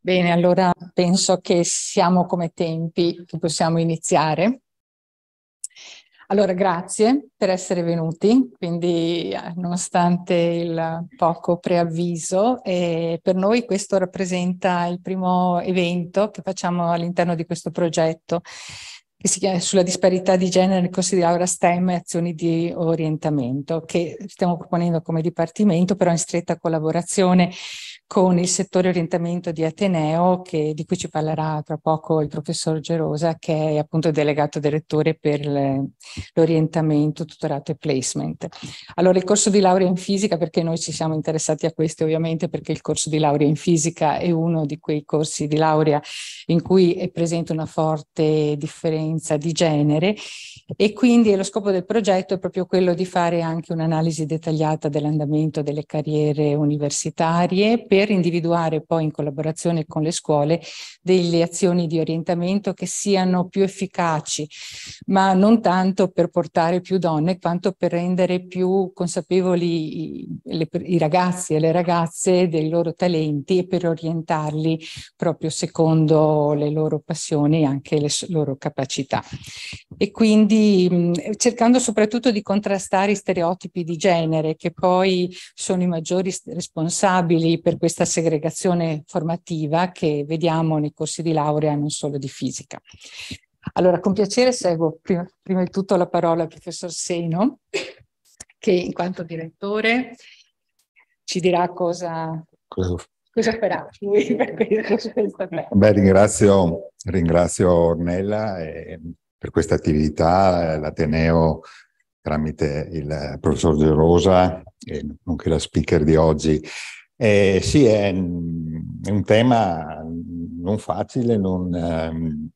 Bene, allora penso che siamo come tempi che possiamo iniziare. Allora, grazie per essere venuti, quindi eh, nonostante il poco preavviso, eh, per noi questo rappresenta il primo evento che facciamo all'interno di questo progetto che si chiama sulla disparità di genere nel corso di laurea STEM e azioni di orientamento, che stiamo proponendo come dipartimento, però in stretta collaborazione con il settore orientamento di Ateneo, che, di cui ci parlerà tra poco il professor Gerosa, che è appunto delegato direttore per l'orientamento, tutorato e placement. Allora, il corso di laurea in fisica, perché noi ci siamo interessati a questo ovviamente, perché il corso di laurea in fisica è uno di quei corsi di laurea in cui è presente una forte differenza di genere e quindi lo scopo del progetto è proprio quello di fare anche un'analisi dettagliata dell'andamento delle carriere universitarie per per individuare poi in collaborazione con le scuole delle azioni di orientamento che siano più efficaci, ma non tanto per portare più donne quanto per rendere più consapevoli i, le, i ragazzi e le ragazze dei loro talenti e per orientarli proprio secondo le loro passioni e anche le loro capacità. E quindi mh, cercando soprattutto di contrastare i stereotipi di genere che poi sono i maggiori responsabili per questo questa segregazione formativa che vediamo nei corsi di laurea non solo di fisica. Allora, con piacere seguo prima, prima di tutto la parola al professor Seno, che in quanto direttore ci dirà cosa, cosa farà lui per questa Beh, ringrazio, ringrazio Ornella per questa attività, l'Ateneo tramite il professor De Rosa, e nonché la speaker di oggi, eh, sì, è, mm, è, un tema mm, non facile, non, ehm,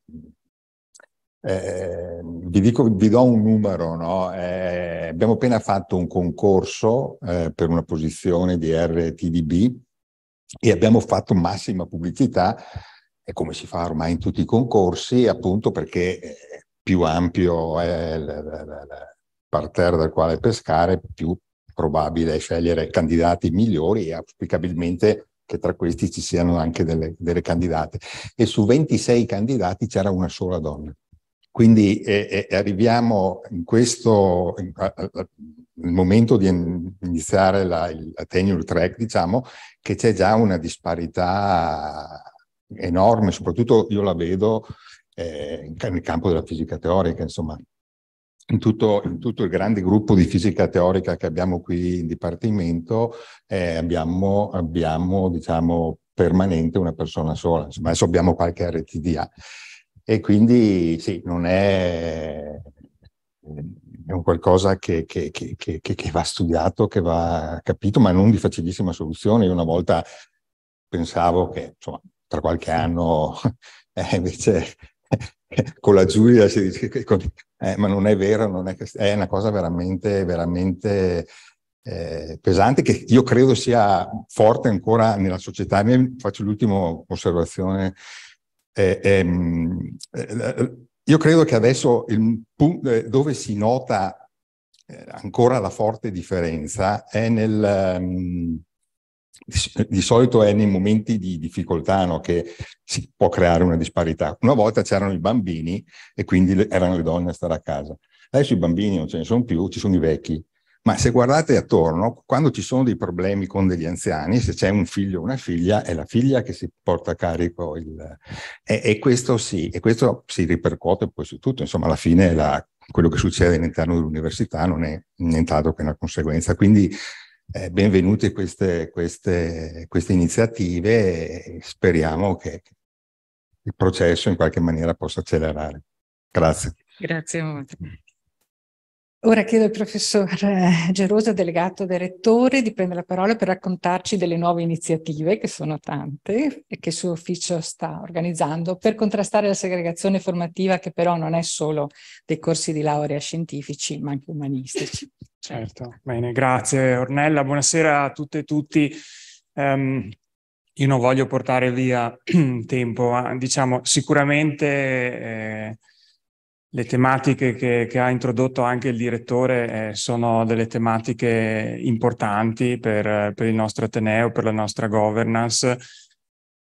eh, vi, dico, vi do un numero, no? eh, abbiamo appena fatto un concorso eh, per una posizione di RTDB e abbiamo fatto massima pubblicità, come si fa ormai in tutti i concorsi, appunto perché eh, più ampio è il parterre dal quale pescare, più probabile scegliere candidati migliori e auspicabilmente che tra questi ci siano anche delle, delle candidate. E su 26 candidati c'era una sola donna. Quindi eh, eh, arriviamo in questo in, a, a, momento di iniziare la, il, la tenure track, diciamo, che c'è già una disparità enorme, soprattutto io la vedo eh, nel campo della fisica teorica, insomma, in tutto, in tutto, il grande gruppo di fisica teorica che abbiamo qui in dipartimento eh, abbiamo, abbiamo diciamo, permanente una persona sola, Insomma, adesso abbiamo qualche RTDA e quindi sì, non è, è un qualcosa che, che, che, che, va studiato, che va capito, ma non di facilissima soluzione. Io una volta pensavo che insomma, tra qualche anno eh, invece con la Giulia si dice che con, eh, ma non è vero, non è, è, una cosa veramente, veramente eh, pesante che io credo sia forte ancora nella società. Mi faccio l'ultima osservazione. Eh, ehm, eh, io credo che adesso il punto eh, dove si nota eh, ancora la forte differenza è nel... Um, di solito è nei momenti di difficoltà no, che si può creare una disparità. Una volta c'erano i bambini e quindi erano le donne a stare a casa. Adesso i bambini non ce ne sono più, ci sono i vecchi. Ma se guardate attorno, quando ci sono dei problemi con degli anziani, se c'è un figlio o una figlia, è la figlia che si porta a carico il... E, e questo sì, e questo si ripercuote poi su tutto. Insomma, alla fine la, quello che succede all'interno dell'università non è nient'altro che una conseguenza. Quindi eh, benvenute queste, queste, queste iniziative e speriamo che il processo in qualche maniera possa accelerare. Grazie. Grazie molto. Ora chiedo al professor eh, Gerosa, delegato del Rettore, di prendere la parola per raccontarci delle nuove iniziative, che sono tante, e che il suo ufficio sta organizzando per contrastare la segregazione formativa, che però non è solo dei corsi di laurea scientifici, ma anche umanistici. Certo, bene, grazie Ornella. Buonasera a tutte e tutti. Um, io non voglio portare via tempo, ma diciamo sicuramente... Eh, le tematiche che, che, ha introdotto anche il direttore eh, sono delle tematiche importanti per, per, il nostro Ateneo, per la nostra governance.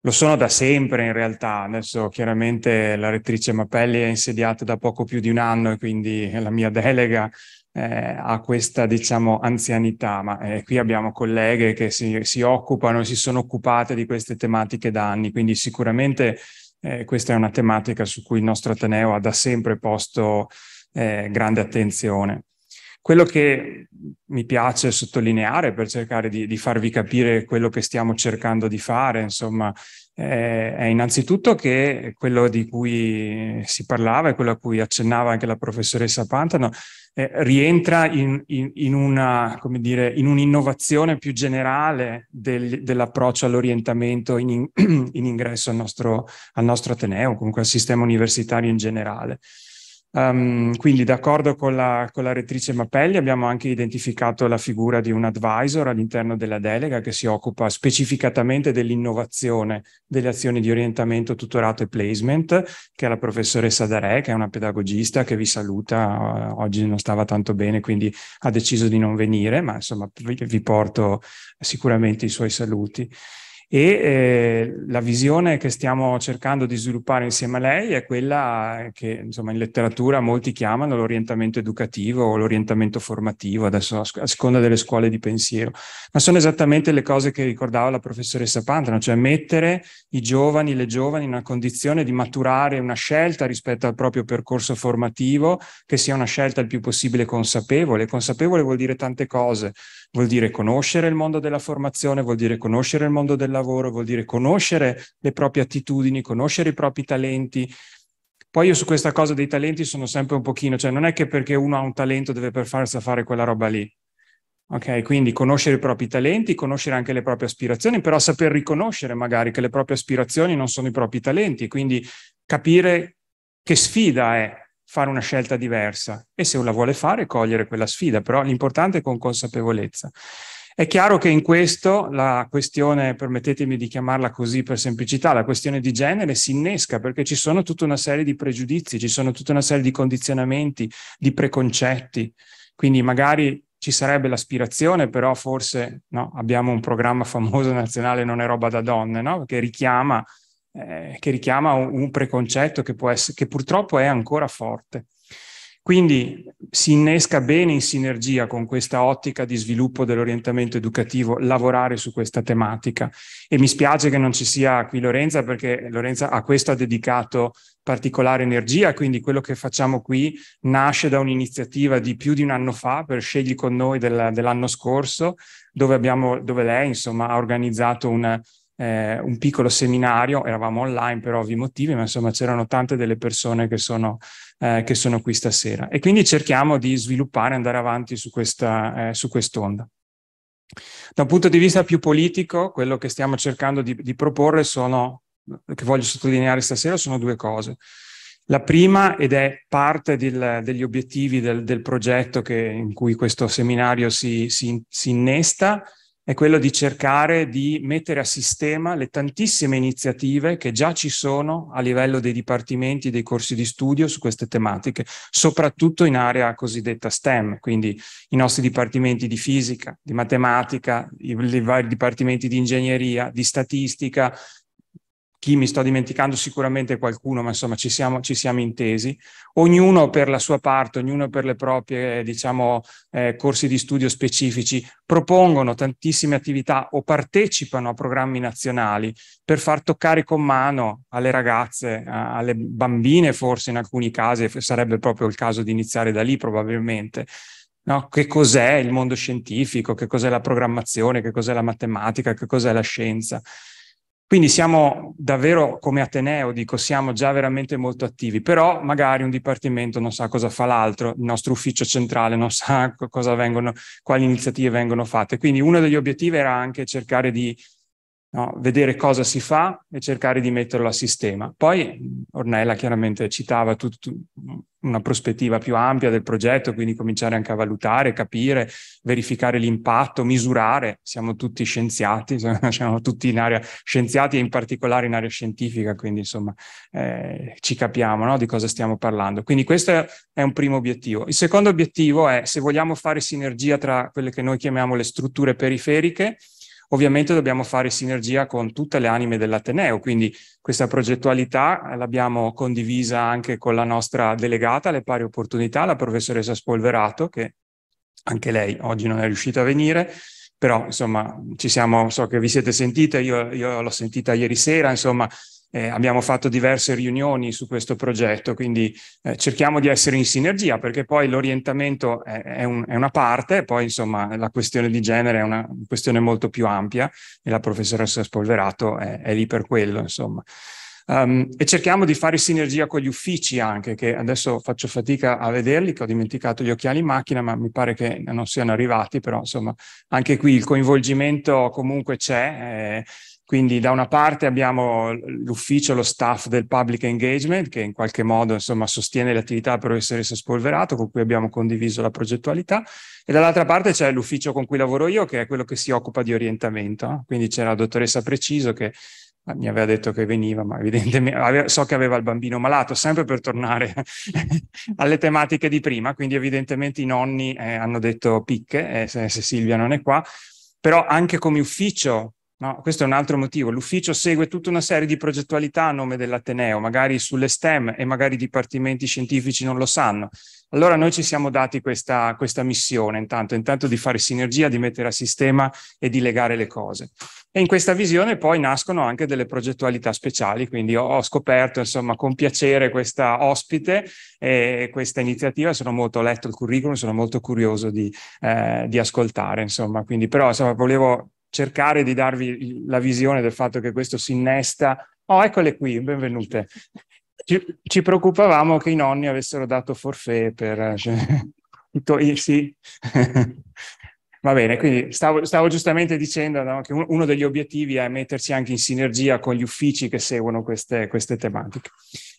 Lo sono da sempre in realtà, adesso chiaramente la rettrice Mappelli è insediata da poco più di un anno e quindi la mia delega eh, ha questa diciamo anzianità, ma eh, qui abbiamo colleghe che si, si occupano e si sono occupate di queste tematiche da anni, quindi sicuramente eh, questa è una tematica su cui il nostro Ateneo ha da sempre posto eh, grande attenzione. Quello che mi piace sottolineare per cercare di, di, farvi capire quello che stiamo cercando di fare, insomma, eh, è innanzitutto che quello di cui si parlava e quello a cui accennava anche la professoressa Pantano eh, rientra in, in, in, una, come dire, in un'innovazione più generale del, dell'approccio all'orientamento in, in ingresso al nostro, al nostro Ateneo, comunque al sistema universitario in generale. Um, quindi d'accordo con la, con la rettrice Mappelli abbiamo anche identificato la figura di un advisor all'interno della delega che si occupa specificatamente dell'innovazione delle azioni di orientamento, tutorato e placement, che è la professoressa Dare, che è una pedagogista che vi saluta, eh, oggi non stava tanto bene quindi ha deciso di non venire, ma insomma vi, vi porto sicuramente i suoi saluti. E eh, la visione che stiamo cercando di sviluppare insieme a lei è quella che insomma, in letteratura molti chiamano l'orientamento educativo o l'orientamento formativo, adesso a, sc- a seconda delle scuole di pensiero, ma sono esattamente le cose che ricordava la professoressa Pantano, cioè mettere i giovani, le giovani in una condizione di maturare una scelta rispetto al proprio percorso formativo, che sia una scelta il più possibile consapevole. Consapevole vuol dire tante cose, vuol dire conoscere il mondo della formazione, vuol dire conoscere il mondo del lavoro lavoro, vuol dire conoscere le proprie attitudini, conoscere i propri talenti. Poi io su questa cosa dei talenti sono sempre un pochino, cioè non è che perché uno ha un talento deve per forza fare quella roba lì. Ok, quindi conoscere i propri talenti, conoscere anche le proprie aspirazioni, però saper riconoscere magari che le proprie aspirazioni non sono i propri talenti, quindi capire che sfida è fare una scelta diversa e se la vuole fare cogliere quella sfida, però l'importante è con consapevolezza. È chiaro che in questo la questione, permettetemi di chiamarla così per semplicità, la questione di genere si innesca perché ci sono tutta una serie di pregiudizi, ci sono tutta una serie di condizionamenti, di preconcetti. Quindi magari ci sarebbe l'aspirazione, però forse no, abbiamo un programma famoso nazionale Non è roba da donne, no? che richiama, eh, che richiama un, un preconcetto che, essere, che purtroppo è ancora forte. Quindi si innesca bene in sinergia con questa ottica di sviluppo dell'orientamento educativo lavorare su questa tematica. E mi spiace che non ci sia qui Lorenza perché Lorenza a questo ha dedicato particolare energia, quindi quello che facciamo qui nasce da un'iniziativa di più di un anno fa per Scegli con noi del, dell'anno scorso, dove, abbiamo, dove lei insomma, ha organizzato una, eh, un piccolo seminario, eravamo online per ovvi motivi, ma insomma c'erano tante delle persone che sono, eh, che sono qui stasera. E quindi cerchiamo di sviluppare, andare avanti su, questa, eh, su quest'onda. Da un punto di vista più politico, quello che stiamo cercando di, di proporre sono, che voglio sottolineare stasera, sono due cose. La prima, ed è parte del, degli obiettivi del, del progetto che, in cui questo seminario si, si, si innesta, è quello di cercare di mettere a sistema le tantissime iniziative che già ci sono a livello dei dipartimenti, dei corsi di studio su queste tematiche, soprattutto in area cosiddetta STEM, quindi i nostri dipartimenti di fisica, di matematica, i, i vari dipartimenti di ingegneria, di statistica, chi mi sto dimenticando sicuramente qualcuno, ma insomma ci siamo, ci siamo intesi, ognuno per la sua parte, ognuno per le proprie, diciamo, eh, corsi di studio specifici, propongono tantissime attività o partecipano a programmi nazionali per far toccare con mano alle ragazze, a, alle bambine forse in alcuni casi, sarebbe proprio il caso di iniziare da lì probabilmente, No, che cos'è il mondo scientifico, che cos'è la programmazione, che cos'è la matematica, che cos'è la scienza. Quindi siamo davvero come Ateneo, dico, siamo già veramente molto attivi, però magari un dipartimento non sa cosa fa l'altro, il nostro ufficio centrale non sa cosa vengono, quali iniziative vengono fatte. Quindi uno degli obiettivi era anche cercare di no? vedere cosa si fa e cercare di metterlo a sistema. Poi Ornella chiaramente citava tut, una prospettiva più ampia del progetto, quindi cominciare anche a valutare, capire, verificare l'impatto, misurare. Siamo tutti scienziati, siamo tutti in area scienziati e in particolare in area scientifica, quindi insomma eh, ci capiamo no? di cosa stiamo parlando. Quindi questo è un primo obiettivo. Il secondo obiettivo è se vogliamo fare sinergia tra quelle che noi chiamiamo le strutture periferiche Ovviamente dobbiamo fare sinergia con tutte le anime dell'Ateneo, quindi questa progettualità l'abbiamo condivisa anche con la nostra delegata alle pari opportunità, la professoressa Spolverato, che anche lei oggi non è riuscita a venire, però insomma ci siamo, so che vi siete sentite, io, io l'ho sentita ieri sera, insomma eh, abbiamo fatto diverse riunioni su questo progetto, quindi eh, cerchiamo di essere in sinergia perché poi l'orientamento è, è, un, è, una parte, poi insomma la questione di genere è una questione molto più ampia e la professoressa Spolverato è, è lì per quello, insomma. Um, e cerchiamo di fare sinergia con gli uffici anche, che adesso faccio fatica a vederli, che ho dimenticato gli occhiali in macchina, ma mi pare che non siano arrivati, però insomma anche qui il coinvolgimento comunque c'è. Eh, quindi da una parte abbiamo l'ufficio, lo staff del public engagement che in qualche modo insomma, sostiene le attività per essere spolverato con cui abbiamo condiviso la progettualità e dall'altra parte c'è l'ufficio con cui lavoro io che è quello che si occupa di orientamento. Quindi c'è la dottoressa Preciso che ah, mi aveva detto che veniva, ma evidentemente so che aveva il bambino malato, sempre per tornare alle tematiche di prima, quindi evidentemente i nonni eh, hanno detto picche, eh, se, se Silvia non è qua, però anche come ufficio No, questo è un altro motivo. L'ufficio segue tutta una serie di progettualità a nome dell'Ateneo, magari sulle STEM e magari i dipartimenti scientifici non lo sanno. Allora noi ci siamo dati questa, questa missione, intanto, intanto di fare sinergia, di mettere a sistema e di legare le cose. E in questa visione poi nascono anche delle progettualità speciali, quindi ho, ho scoperto insomma con piacere questa ospite e questa iniziativa, sono molto letto il curriculum, sono molto curioso di, eh, di ascoltare insomma, quindi però insomma volevo cercare di darvi la visione del fatto che questo si innesta. Oh, eccole qui, benvenute. Ci, ci preoccupavamo che i nonni avessero dato forfè per... Cioè, sì. Va bene, quindi stavo, stavo giustamente dicendo no, che uno degli obiettivi è mettersi anche in sinergia con gli uffici che seguono queste, queste tematiche.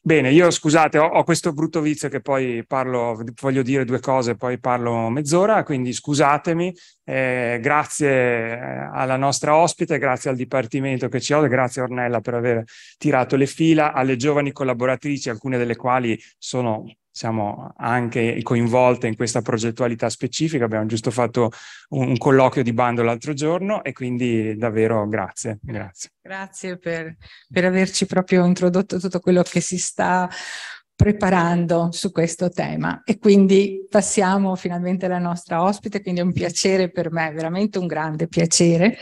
Bene, io scusate, ho, ho, questo brutto vizio che poi parlo, voglio dire due cose, e poi parlo mezz'ora, quindi scusatemi. Eh, grazie eh, alla nostra ospite, grazie al dipartimento che ci ho, grazie Ornella per aver tirato le fila, alle giovani collaboratrici, alcune delle quali sono siamo anche coinvolte in questa progettualità specifica, abbiamo giusto fatto un, un colloquio di bando l'altro giorno e quindi davvero grazie. Grazie, grazie per, per averci proprio introdotto tutto quello che si sta preparando su questo tema e quindi passiamo finalmente alla nostra ospite, quindi è un piacere per me, veramente un grande piacere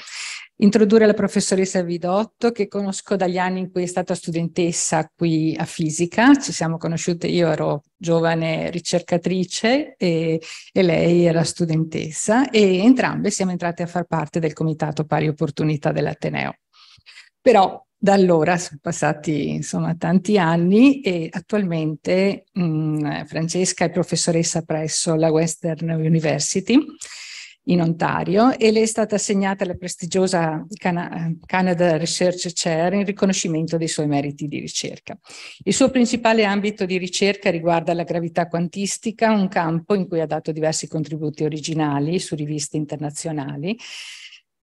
introdurre la professoressa Vidotto che conosco dagli anni in cui è stata studentessa qui a fisica, ci siamo conosciute, io ero giovane ricercatrice e, e lei era studentessa e entrambe siamo entrate a far parte del comitato pari opportunità dell'Ateneo. Però da allora sono passati insomma tanti anni e attualmente mh, mm, Francesca è professoressa presso la Western University in Ontario e le è stata assegnata la prestigiosa Canada Research Chair in riconoscimento dei suoi meriti di ricerca. Il suo principale ambito di ricerca riguarda la gravità quantistica, un campo in cui ha dato diversi contributi originali su riviste internazionali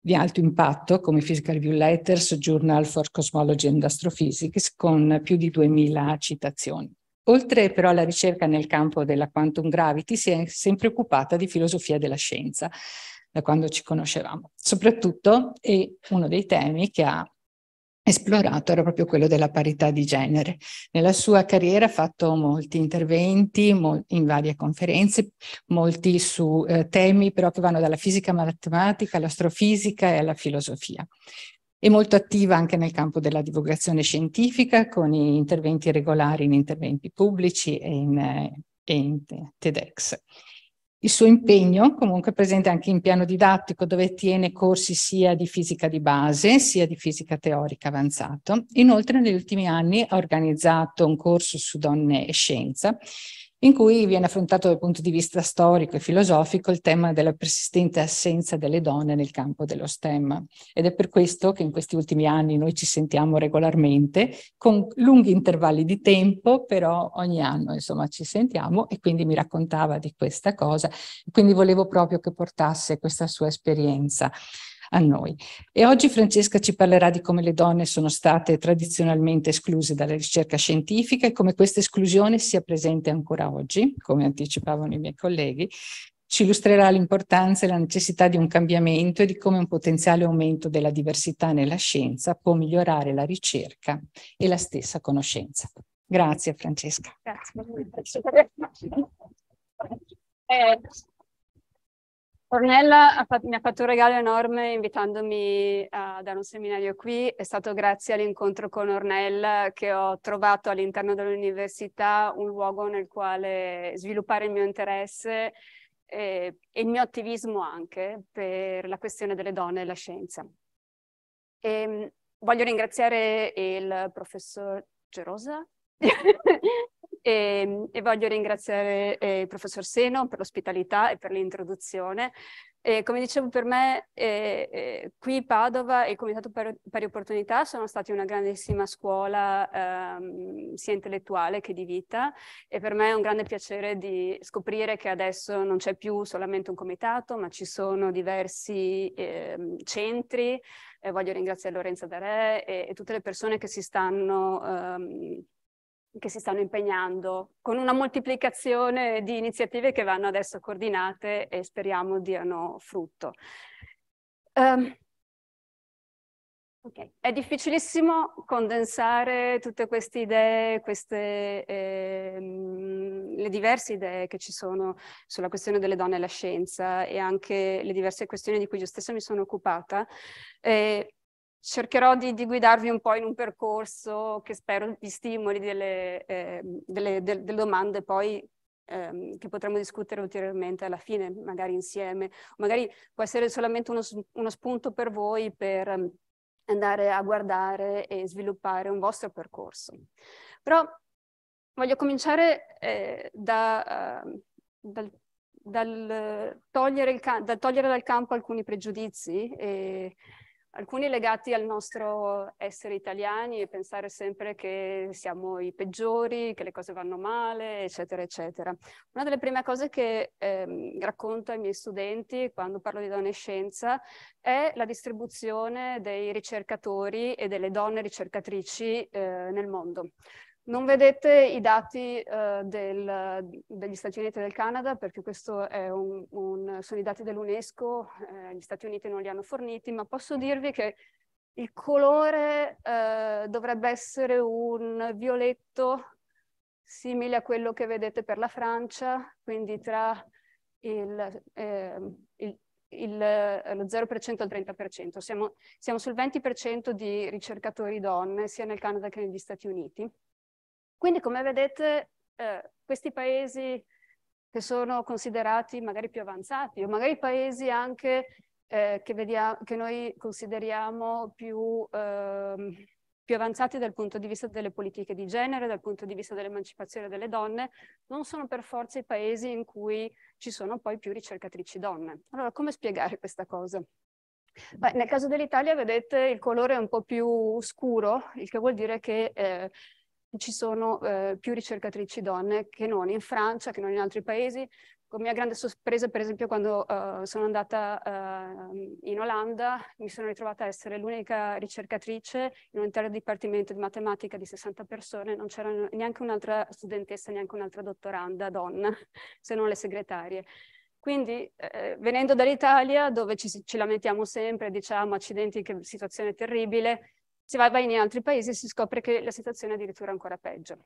di alto impatto come Physical Review Letters, Journal for Cosmology and Astrophysics con più di 2000 citazioni. Oltre però alla ricerca nel campo della quantum gravity si è sempre occupata di filosofia della scienza da quando ci conoscevamo. Soprattutto e uno dei temi che ha esplorato era proprio quello della parità di genere. Nella sua carriera ha fatto molti interventi mol in varie conferenze, molti su eh, temi però che vanno dalla fisica matematica all'astrofisica e alla filosofia. È molto attiva anche nel campo della divulgazione scientifica con interventi regolari in interventi pubblici e in, eh, e in TEDx. Il suo impegno comunque è presente anche in piano didattico dove tiene corsi sia di fisica di base sia di fisica teorica avanzato. Inoltre negli ultimi anni ha organizzato un corso su donne e scienza in cui viene affrontato dal punto di vista storico e filosofico il tema della persistente assenza delle donne nel campo dello STEM. Ed è per questo che in questi ultimi anni noi ci sentiamo regolarmente, con lunghi intervalli di tempo, però ogni anno insomma ci sentiamo e quindi mi raccontava di questa cosa. Quindi volevo proprio che portasse questa sua esperienza a noi. E oggi Francesca ci parlerà di come le donne sono state tradizionalmente escluse dalla ricerca scientifica e come questa esclusione sia presente ancora oggi, come anticipavano i miei colleghi, ci illustrerà l'importanza e la necessità di un cambiamento e di come un potenziale aumento della diversità nella scienza può migliorare la ricerca e la stessa conoscenza. Grazie Francesca. Grazie. Eh, Ornella mi ha fatto un regalo enorme invitandomi a eh, dare un seminario qui. È stato grazie all'incontro con Ornella che ho trovato all'interno dell'università un luogo nel quale sviluppare il mio interesse e, e il mio attivismo anche per la questione delle donne e la scienza. E, ehm, voglio ringraziare il professor Gerosa e, ehm, e voglio ringraziare eh, il professor Seno per l'ospitalità e per l'introduzione. Eh, come dicevo, per me eh, eh, qui Padova e il Comitato Pari, Pari, Opportunità sono stati una grandissima scuola ehm, sia intellettuale che di vita e per me è un grande piacere di scoprire che adesso non c'è più solamente un comitato, ma ci sono diversi ehm, centri. voglio ringraziare Lorenza Dare e, e, tutte le persone che si stanno... Ehm, che si stanno impegnando con una moltiplicazione di iniziative che vanno adesso coordinate e speriamo diano frutto. Um, okay. È difficilissimo condensare tutte queste idee, queste, eh, le diverse idee che ci sono sulla questione delle donne e la scienza e anche le diverse questioni di cui io stessa mi sono occupata. Eh, cercherò di, di, guidarvi un po' in un percorso che spero vi stimoli delle, eh, delle, de, delle domande poi ehm, che potremo discutere ulteriormente alla fine, magari insieme. Magari può essere solamente uno, uno spunto per voi per ehm, andare a guardare e sviluppare un vostro percorso. Però voglio cominciare eh, da, uh, dal, dal, togliere dal, togliere dal campo alcuni pregiudizi e alcuni legati al nostro essere italiani e pensare sempre che siamo i peggiori, che le cose vanno male, eccetera, eccetera. Una delle prime cose che ehm, racconto ai miei studenti quando parlo di donne e scienza è la distribuzione dei ricercatori e delle donne ricercatrici eh, nel mondo. Non vedete i dati eh, del, degli Stati Uniti e del Canada perché questi sono i dati dell'UNESCO, eh, gli Stati Uniti non li hanno forniti, ma posso dirvi che il colore eh, dovrebbe essere un violetto simile a quello che vedete per la Francia, quindi tra il, ehm, il, il, eh, lo 0% e il 30%. Siamo, siamo sul 20% di ricercatori donne sia nel Canada che negli Stati Uniti quindi come vedete eh, questi paesi che sono considerati magari più avanzati o magari paesi anche eh, che, vediamo, che, noi consideriamo più, eh, più, avanzati dal punto di vista delle politiche di genere, dal punto di vista dell'emancipazione delle donne, non sono per forza i paesi in cui ci sono poi più ricercatrici donne. Allora, come spiegare questa cosa? Beh, nel caso dell'Italia, vedete, il colore è un po' più scuro, il che vuol dire che eh, ci sono eh, più ricercatrici donne che non in Francia, che non in altri paesi. Con mia grande sorpresa, per esempio, quando uh, sono andata uh, in Olanda, mi sono ritrovata a essere l'unica ricercatrice in un intero dipartimento di matematica di 60 persone, non c'era neanche un'altra studentessa, neanche un'altra dottoranda donna, se non le segretarie. Quindi eh, venendo dall'Italia, dove ci, ci, lamentiamo sempre, diciamo accidenti, che situazione terribile, si vai in altri paesi si scopre che la situazione è addirittura ancora peggio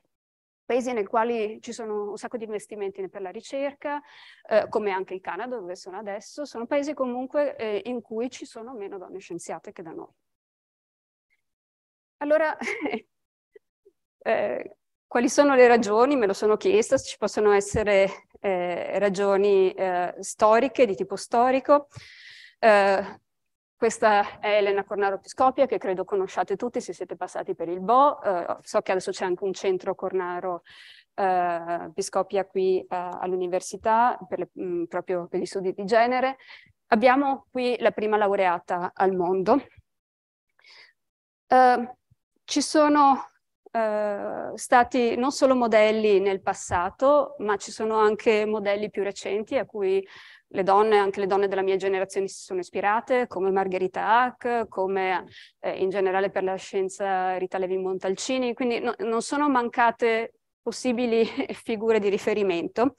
paesi nei quali ci sono un sacco di investimenti per la ricerca, eh, come anche il Canada dove sono adesso, sono paesi comunque eh, in cui ci sono meno donne scienziate che da noi. Allora, eh, quali sono le ragioni? Me lo sono chiesta, ci possono essere eh, ragioni eh, storiche, di tipo storico, eh, questa è Elena Cornaro Piscopia, che credo conosciate tutti se siete passati per il Bo. Eh, so che adesso c'è anche un centro Cornaro eh, Piscopia qui eh, all'università, mm, proprio per gli studi di genere. Abbiamo qui la prima laureata al mondo. Eh, ci sono eh, stati non solo modelli nel passato, ma ci sono anche modelli più recenti a cui le donne, anche le donne della mia generazione si sono ispirate, come Margherita Hack, come eh, in generale per la scienza Rita Levi Montalcini, quindi no, non sono mancate possibili figure di riferimento,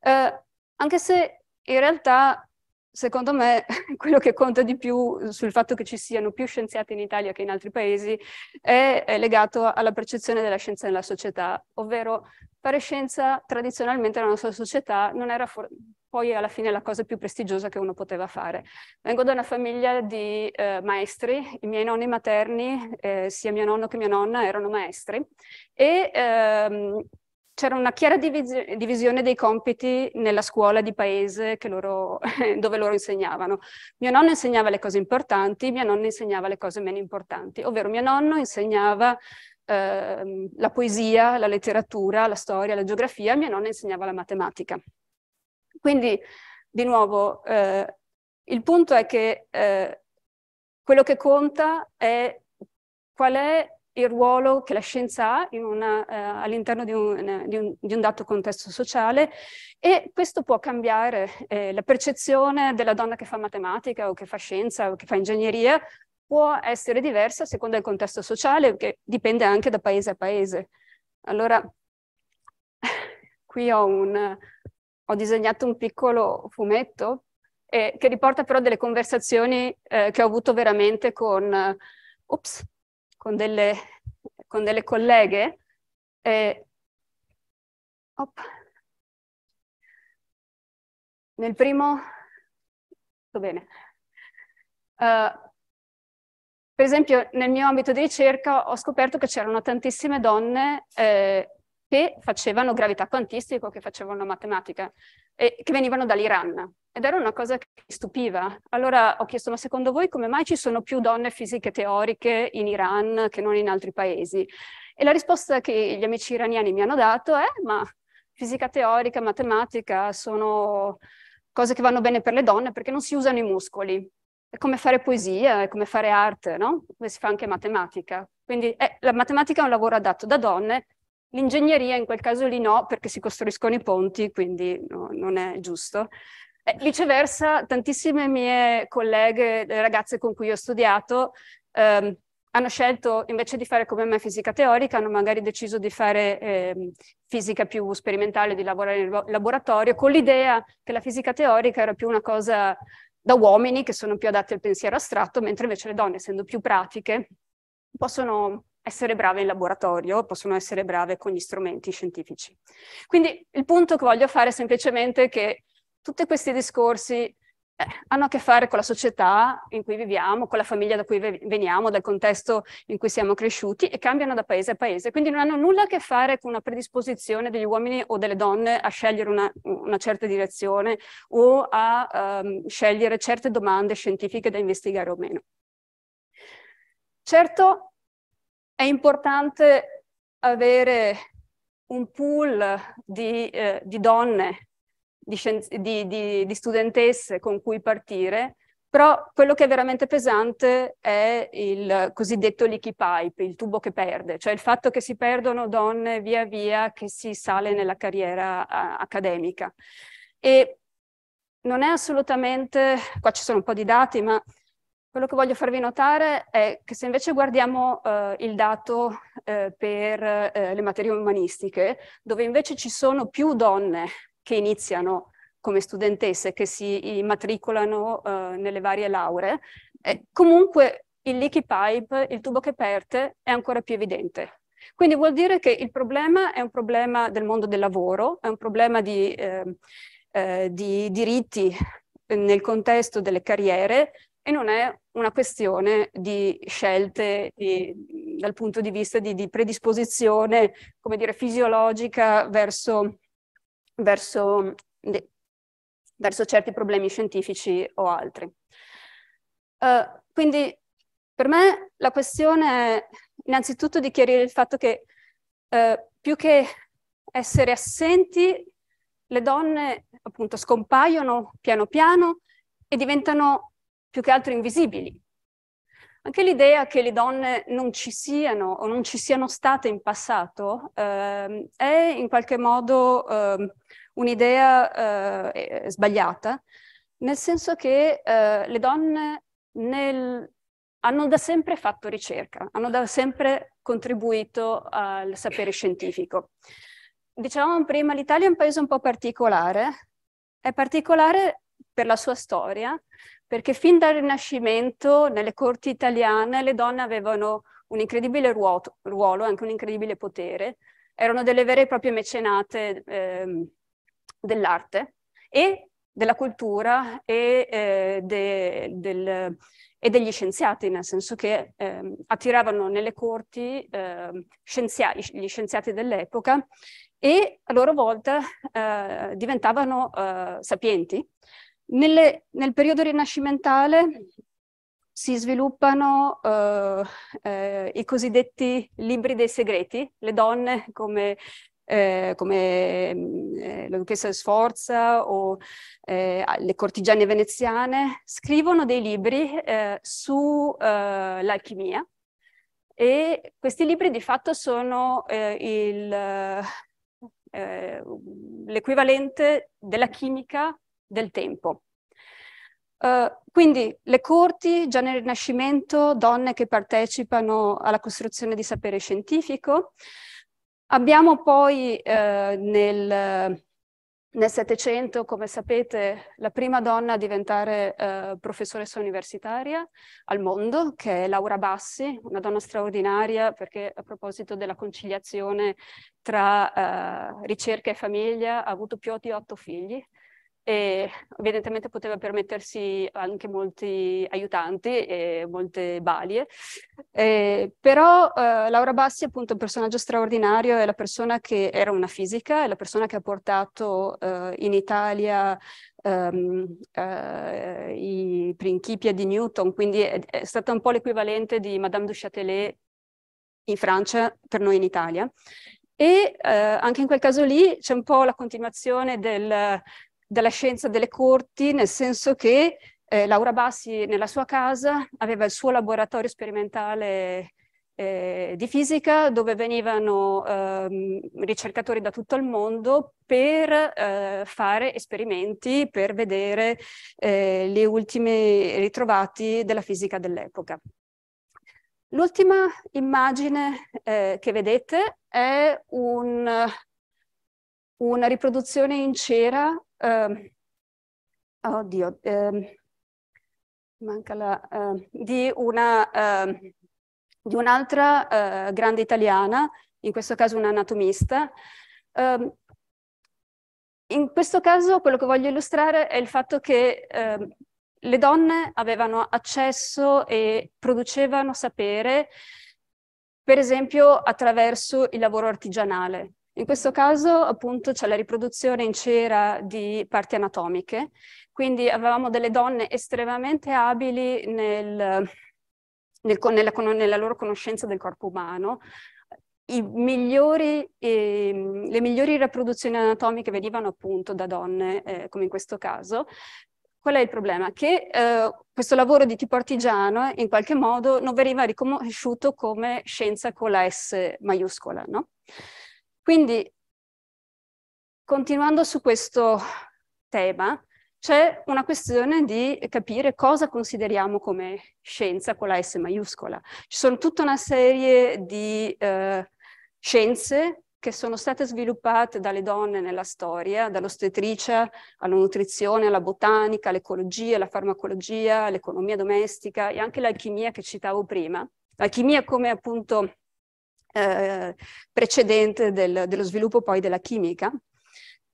eh, anche se in realtà secondo me quello che conta di più sul fatto che ci siano più scienziati in Italia che in altri paesi è, è legato alla percezione della scienza nella società, ovvero fare scienza tradizionalmente nella nostra società non era poi alla fine la cosa più prestigiosa che uno poteva fare. Vengo da una famiglia di eh, maestri, i miei nonni materni, eh, sia mio nonno che mia nonna, erano maestri e ehm, c'era una chiara divis- divisione dei compiti nella scuola di paese loro, dove loro insegnavano. Mio nonno insegnava le cose importanti, mia nonna insegnava le cose meno importanti, ovvero mio nonno insegnava eh, la poesia, la letteratura, la storia, la geografia, mia nonna insegnava la matematica. Quindi, di nuovo, eh, il punto è che eh, quello che conta è qual è il ruolo che la scienza ha una, eh, all'interno di un, eh, di, un, di un, dato contesto sociale e questo può cambiare eh, la percezione della donna che fa matematica o che fa scienza o che fa ingegneria può essere diversa a seconda del contesto sociale che dipende anche da paese a paese. Allora, qui ho, un, ho disegnato un piccolo fumetto eh, che riporta però delle conversazioni eh, che ho avuto veramente con... Eh, ops, con delle, con delle colleghe e, op, nel primo, sto bene, uh, per esempio nel mio ambito di ricerca ho scoperto che c'erano tantissime donne eh, che facevano gravità quantistica, che facevano matematica, e che venivano dall'Iran. Ed era una cosa che mi stupiva. Allora ho chiesto, ma secondo voi come mai ci sono più donne fisiche teoriche in Iran che non in altri paesi? E la risposta che gli amici iraniani mi hanno dato è, ma fisica teorica, matematica sono cose che vanno bene per le donne perché non si usano i muscoli. È come fare poesia, è come fare arte, no? Come si fa anche matematica. Quindi eh, la matematica è un lavoro adatto da donne L'ingegneria in quel caso lì no, perché si costruiscono i ponti, quindi no, non è giusto. Eh, viceversa, tantissime mie colleghe, le eh, ragazze con cui ho studiato, ehm, hanno scelto invece di fare come me fisica teorica, hanno magari deciso di fare eh, fisica più sperimentale, di lavorare in laboratorio, con l'idea che la fisica teorica era più una cosa da uomini che sono più adatti al pensiero astratto, mentre invece le donne, essendo più pratiche, possono essere brave in laboratorio, possono essere brave con gli strumenti scientifici. Quindi il punto che voglio fare è semplicemente che tutti questi discorsi eh, hanno a che fare con la società in cui viviamo, con la famiglia da cui veniamo, dal contesto in cui siamo cresciuti e cambiano da paese a paese. Quindi non hanno nulla a che fare con una predisposizione degli uomini o delle donne a scegliere una, una certa direzione o a um, scegliere certe domande scientifiche da investigare o meno. Certo, è importante avere un pool di, eh, di donne, di, di, di, studentesse con cui partire, però quello che è veramente pesante è il cosiddetto leaky pipe, il tubo che perde, cioè il fatto che si perdono donne via via che si sale nella carriera a, accademica. E non è assolutamente, qua ci sono un po' di dati, ma quello che voglio farvi notare è che se invece guardiamo eh, il dato eh, per eh, le materie umanistiche, dove invece ci sono più donne che iniziano come studentesse, che si immatricolano eh, nelle varie lauree, eh, comunque il leaky pipe, il tubo che perde, è ancora più evidente. Quindi vuol dire che il problema è un problema del mondo del lavoro, è un problema di, ehm, eh, di diritti nel contesto delle carriere, e non è una questione di scelte di, dal punto di vista di, di predisposizione, come dire, fisiologica verso, verso, de, verso, certi problemi scientifici o altri. Uh, quindi per me la questione è innanzitutto di chiarire il fatto che uh, più che essere assenti, le donne appunto scompaiono piano piano e diventano più che altro invisibili. Anche l'idea che le donne non ci siano o non ci siano state in passato eh, è in qualche modo eh, un'idea eh, sbagliata, nel senso che eh, le donne nel, hanno da sempre fatto ricerca, hanno da sempre contribuito al sapere scientifico. Diciamo prima, l'Italia è un paese un po' particolare, è particolare per la sua storia, perché fin dal Rinascimento nelle corti italiane le donne avevano un incredibile ruoto, ruolo, anche un incredibile potere, erano delle vere e proprie mecenate eh, dell'arte e della cultura e, eh, de, del, e, degli scienziati, nel senso che eh, attiravano nelle corti eh, scienzia gli scienziati dell'epoca e a loro volta eh, diventavano eh, sapienti nelle, nel periodo rinascimentale si sviluppano eh, eh, i cosiddetti libri dei segreti, le donne come, eh, come mm, eh, la duchessa Sforza o eh, le cortigiane veneziane, scrivono dei libri eh, sull'alchimia e questi libri di fatto sono il, l'equivalente della chimica del tempo. Uh, quindi le corti, già nel Rinascimento, donne che partecipano alla costruzione di sapere scientifico. Abbiamo poi eh, nel, nel Settecento, come sapete, la prima donna a diventare eh, professoressa universitaria al mondo, che è Laura Bassi, una donna straordinaria perché a proposito della conciliazione tra eh, ricerca e famiglia ha avuto più di otto figli, e evidentemente poteva permettersi anche molti aiutanti e molte balie. Eh, però eh, Laura Bassi è appunto un personaggio straordinario, è la persona che era una fisica, è la persona che ha portato eh, in Italia Um, uh, i principi di Newton, quindi è, è, stata un po' l'equivalente di Madame du Châtelet in Francia per noi in Italia. E uh, anche in quel caso lì c'è un po' la continuazione del della scienza delle corti, nel senso che eh, Laura Bassi nella sua casa aveva il suo laboratorio sperimentale eh, di fisica dove venivano eh, ricercatori da tutto il mondo per eh, fare esperimenti, per vedere eh, gli ultimi ritrovati della fisica dell'epoca. L'ultima immagine eh, che vedete è un, una riproduzione in cera eh, oddio, eh, manca la, eh, di, una, eh, di un'altra eh, grande italiana, in questo caso un anatomista. Eh, in questo caso quello che voglio illustrare è il fatto che eh, le donne avevano accesso e producevano sapere, per esempio attraverso il lavoro artigianale. In questo caso appunto c'è la riproduzione in cera di parti anatomiche, quindi avevamo delle donne estremamente abili nel, nel, nella, nella, loro conoscenza del corpo umano. Migliori, eh, le migliori riproduzioni anatomiche venivano appunto da donne, eh, come in questo caso, Qual è il problema? Che eh, questo lavoro di tipo artigiano in qualche modo non veniva riconosciuto come scienza con la S maiuscola, no? Quindi, continuando su questo tema, c'è una questione di capire cosa consideriamo come scienza con la S maiuscola. Ci sono tutta una serie di eh, scienze che sono state sviluppate dalle donne nella storia, dall'ostetricia alla nutrizione, alla botanica, all'ecologia, alla farmacologia, all'economia domestica e anche l'alchimia che citavo prima. L'alchimia come appunto eh, precedente del, dello sviluppo poi della chimica.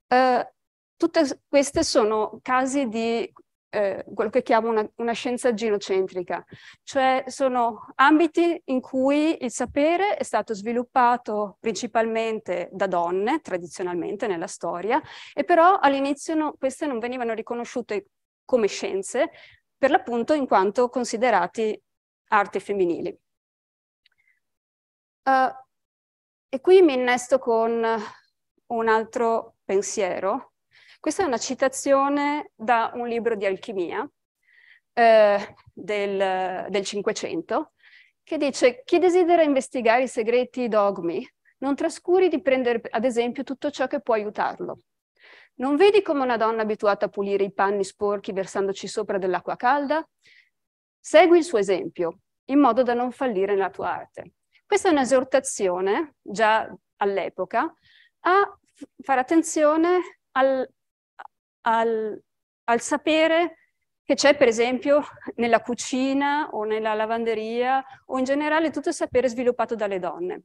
Eh, tutte queste sono casi di eh, quello che chiamo una, una, scienza genocentrica, cioè sono ambiti in cui il sapere è stato sviluppato principalmente da donne, tradizionalmente nella storia, e però all'inizio no, queste non venivano riconosciute come scienze, per l'appunto in quanto considerati arti femminili. Uh, e qui mi innesto con un altro pensiero. Questa è una citazione da un libro di alchimia eh, del Cinquecento che dice chi desidera investigare i segreti dogmi non trascuri di prendere ad esempio tutto ciò che può aiutarlo. Non vedi come una donna abituata a pulire i panni sporchi versandoci sopra dell'acqua calda? Segui il suo esempio, in modo da non fallire nella tua arte. Questa è un'esortazione, già all'epoca, a fare attenzione al, al, al sapere che c'è per esempio nella cucina o nella lavanderia o in generale tutto il sapere sviluppato dalle donne.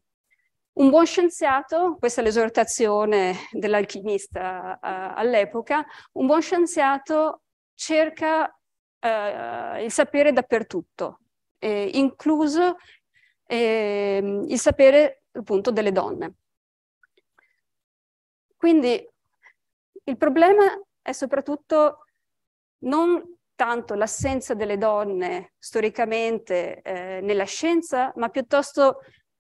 Un buon scienziato, questa è l'esortazione dell'alchimista uh, all'epoca, un buon scienziato cerca uh, il sapere dappertutto, eh, incluso e ehm, il sapere appunto delle donne. Quindi il problema è soprattutto non tanto l'assenza delle donne storicamente eh, nella scienza, ma piuttosto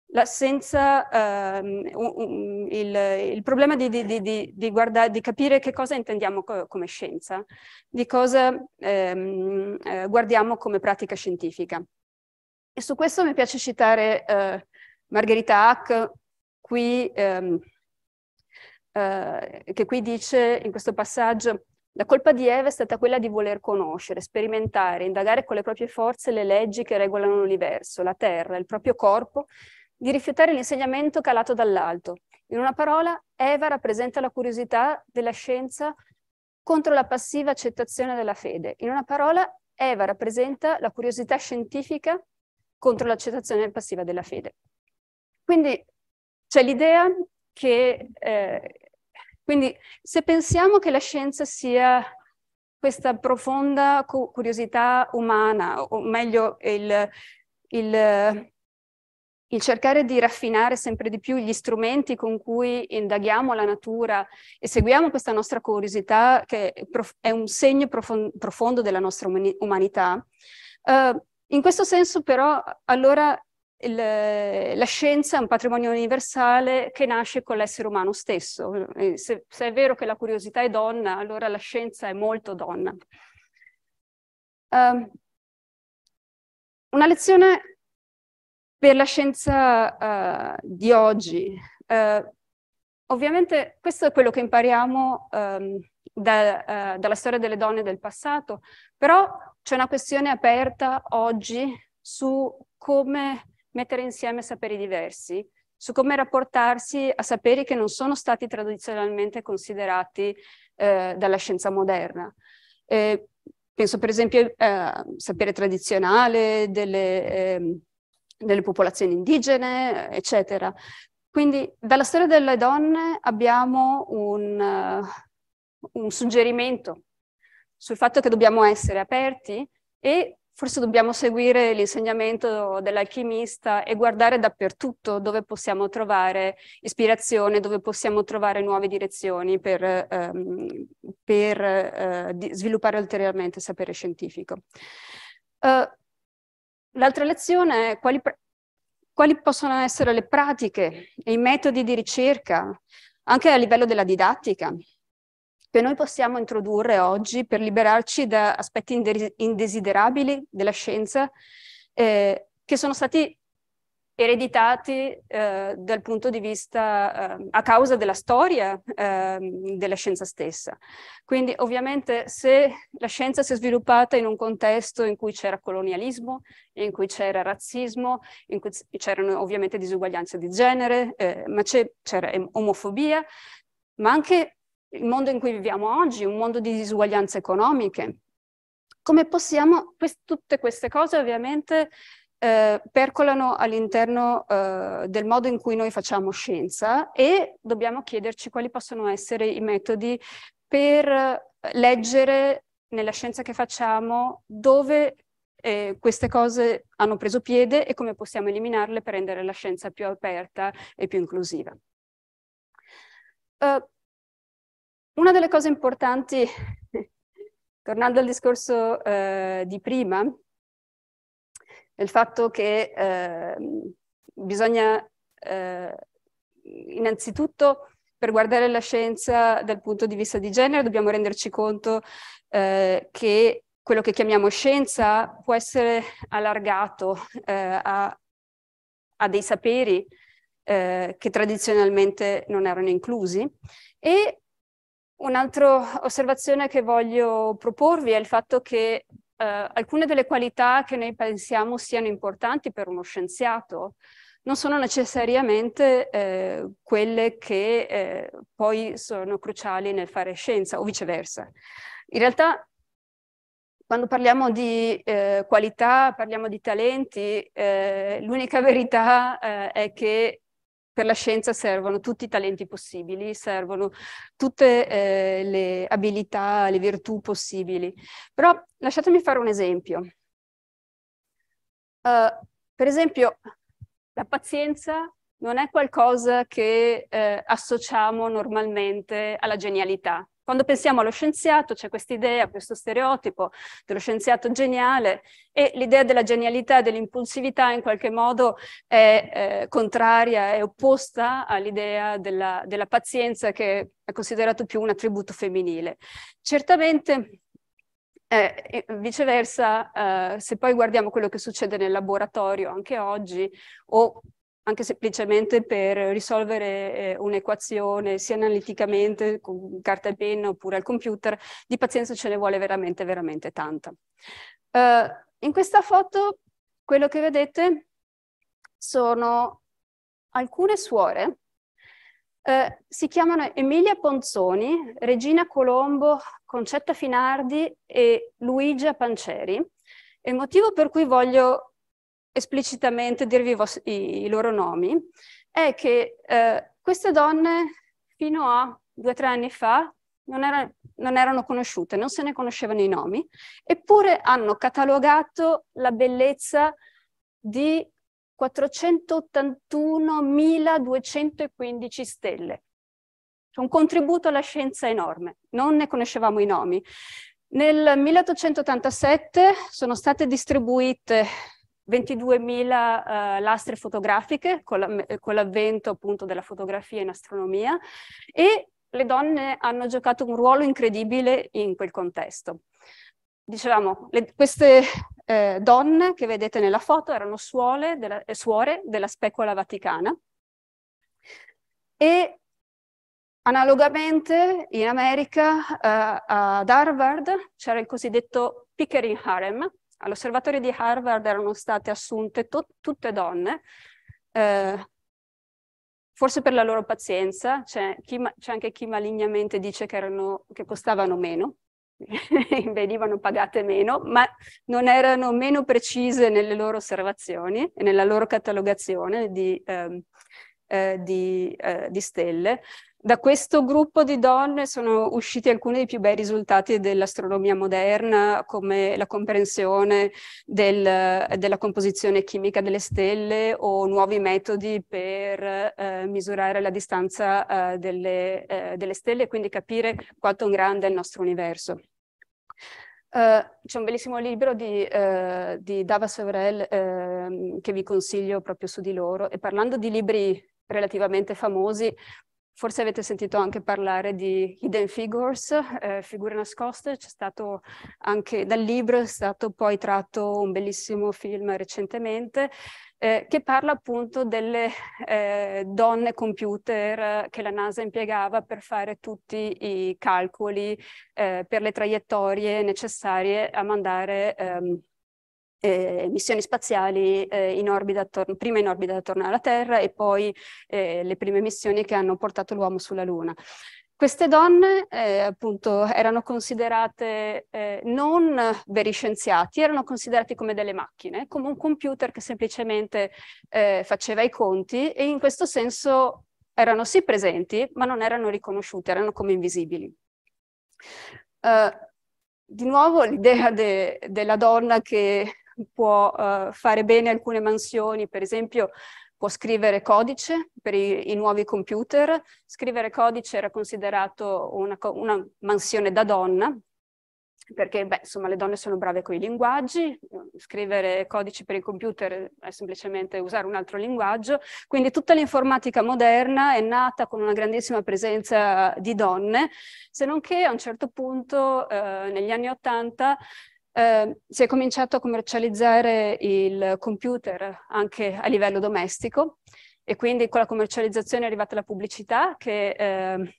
l'assenza, ehm, il, il, problema di, di, di, di, guarda, di capire che cosa intendiamo co come scienza, di cosa ehm, eh, guardiamo come pratica scientifica. E su questo mi piace citare eh, Margherita Hack, qui, ehm, eh, che qui dice in questo passaggio la colpa di Eva è stata quella di voler conoscere, sperimentare, indagare con le proprie forze le leggi che regolano l'universo, la terra, il proprio corpo, di rifiutare l'insegnamento calato dall'alto. In una parola, Eva rappresenta la curiosità della scienza contro la passiva accettazione della fede. In una parola, Eva rappresenta la curiosità scientifica contro l'accettazione passiva della fede. Quindi c'è cioè, l'idea che, eh, quindi se pensiamo che la scienza sia questa profonda cu- curiosità umana, o meglio il, il, il cercare di raffinare sempre di più gli strumenti con cui indaghiamo la natura e seguiamo questa nostra curiosità, che è un segno profondo della nostra umanità, uh, in questo senso però allora il, la scienza è un patrimonio universale che nasce con l'essere umano stesso. Se, se, è vero che la curiosità è donna, allora la scienza è molto donna. Um, una lezione per la scienza uh, di oggi. Uh, ovviamente questo è quello che impariamo um, da, uh, dalla storia delle donne del passato, però c'è una questione aperta oggi su come mettere insieme saperi diversi, su come rapportarsi a saperi che non sono stati tradizionalmente considerati eh, dalla scienza moderna. Eh, penso per esempio al eh, sapere tradizionale delle, ehm, delle popolazioni indigene, eccetera. Quindi dalla storia delle donne abbiamo un, uh, un suggerimento sul fatto che dobbiamo essere aperti e forse dobbiamo seguire l'insegnamento dell'alchimista e guardare dappertutto dove possiamo trovare ispirazione, dove possiamo trovare nuove direzioni per, ehm, per eh, sviluppare ulteriormente il sapere scientifico. Uh, l'altra lezione è quali, quali possono essere le pratiche e i metodi di ricerca, anche a livello della didattica, che noi possiamo introdurre oggi per liberarci da aspetti indesiderabili della scienza eh, che sono stati ereditati eh, dal punto di vista eh, a causa della storia eh, della scienza stessa. Quindi ovviamente se la scienza si è sviluppata in un contesto in cui c'era colonialismo, in cui c'era razzismo, in cui c'erano ovviamente disuguaglianze di genere, eh, ma c'era omofobia, ma anche il mondo in cui viviamo oggi, un mondo di disuguaglianze economiche. Come possiamo, quest tutte queste cose ovviamente eh, percolano all'interno eh, del modo in cui noi facciamo scienza e dobbiamo chiederci quali possono essere i metodi per leggere nella scienza che facciamo dove eh, queste cose hanno preso piede e come possiamo eliminarle per rendere la scienza più aperta e più inclusiva. Uh, una delle cose importanti, tornando al discorso eh, di prima, è il fatto che eh, bisogna eh, innanzitutto per guardare la scienza dal punto di vista di genere dobbiamo renderci conto eh, che quello che chiamiamo scienza può essere allargato eh, a, a, dei saperi eh, che tradizionalmente non erano inclusi e Un'altra osservazione che voglio proporvi è il fatto che eh, alcune delle qualità che noi pensiamo siano importanti per uno scienziato non sono necessariamente eh, quelle che eh, poi sono cruciali nel fare scienza o viceversa. In realtà quando parliamo di eh, qualità, parliamo di talenti, eh, l'unica verità eh, è che per la scienza servono tutti i talenti possibili, servono tutte eh, le abilità, le virtù possibili. Però lasciatemi fare un esempio. Uh, per esempio, la pazienza non è qualcosa che eh, associamo normalmente alla genialità. Quando pensiamo allo scienziato c'è questa idea, questo stereotipo dello scienziato geniale e l'idea della genialità e dell'impulsività in qualche modo è eh, contraria, è opposta all'idea della, della pazienza che è considerato più un attributo femminile. Certamente eh, viceversa, eh, se poi guardiamo quello che succede nel laboratorio anche oggi, o anche semplicemente per risolvere eh, un'equazione sia analiticamente con carta e penna oppure al computer, di pazienza ce ne vuole veramente, veramente tanta. Uh, in questa foto quello che vedete sono alcune suore, uh, si chiamano Emilia Ponzoni, Regina Colombo, Concetta Finardi e Luigia Panceri. E il motivo per cui voglio esplicitamente dirvi i, i loro nomi, è che eh, queste donne fino a due o tre anni fa non, era, non, erano conosciute, non se ne conoscevano i nomi, eppure hanno catalogato la bellezza di 481.215 stelle. un contributo alla scienza enorme, non ne conoscevamo i nomi. Nel 1887 sono state distribuite 22.000 uh, eh, lastre fotografiche con, la, eh, l'avvento appunto della fotografia in astronomia e le donne hanno giocato un ruolo incredibile in quel contesto. Dicevamo, le, queste eh, donne che vedete nella foto erano suole della, eh, suore della specola vaticana e analogamente in America eh, ad Harvard c'era il cosiddetto Pickering Harem, All'osservatorio di Harvard erano state assunte tutte donne, eh, forse per la loro pazienza, cioè c'è, anche chi malignamente dice che, erano, che costavano meno, venivano pagate meno, ma non erano meno precise nelle loro osservazioni e nella loro catalogazione di, eh, eh, di, eh, di stelle. Da questo gruppo di donne sono usciti alcuni dei più bei risultati dell'astronomia moderna, come la comprensione del, della composizione chimica delle stelle o nuovi metodi per eh, misurare la distanza eh, delle, eh, delle stelle e quindi capire quanto grande è il nostro universo. Uh, c'è un bellissimo libro di, uh, di Dava Sevrel uh, ehm, che vi consiglio proprio su di loro e parlando di libri relativamente famosi Forse avete sentito anche parlare di hidden figures, eh, figure nascoste, c'è stato anche dal libro, è stato poi tratto un bellissimo film recentemente eh, che parla appunto delle eh, donne computer eh, che la NASA impiegava per fare tutti i calcoli eh, per le traiettorie necessarie a mandare ehm, eh, missioni spaziali eh, in orbita prima in orbita attorno alla Terra e poi eh, le prime missioni che hanno portato l'uomo sulla Luna. Queste donne eh, appunto erano considerate eh, non veri scienziati, erano considerate come delle macchine, come un computer che semplicemente eh, faceva i conti e in questo senso erano sì presenti, ma non erano riconosciute, erano come invisibili. Uh, di nuovo l'idea de, della donna che può eh, fare bene alcune mansioni, per esempio può scrivere codice per i, i nuovi computer, scrivere codice era considerato una, una mansione da donna, perché beh, insomma, le donne sono brave con i linguaggi, scrivere codici per i computer è semplicemente usare un altro linguaggio, quindi tutta l'informatica moderna è nata con una grandissima presenza di donne, se non che a un certo punto eh, negli anni Ottanta Ehm, si è cominciato a commercializzare il computer anche a livello domestico e quindi con la commercializzazione è arrivata la pubblicità che, eh,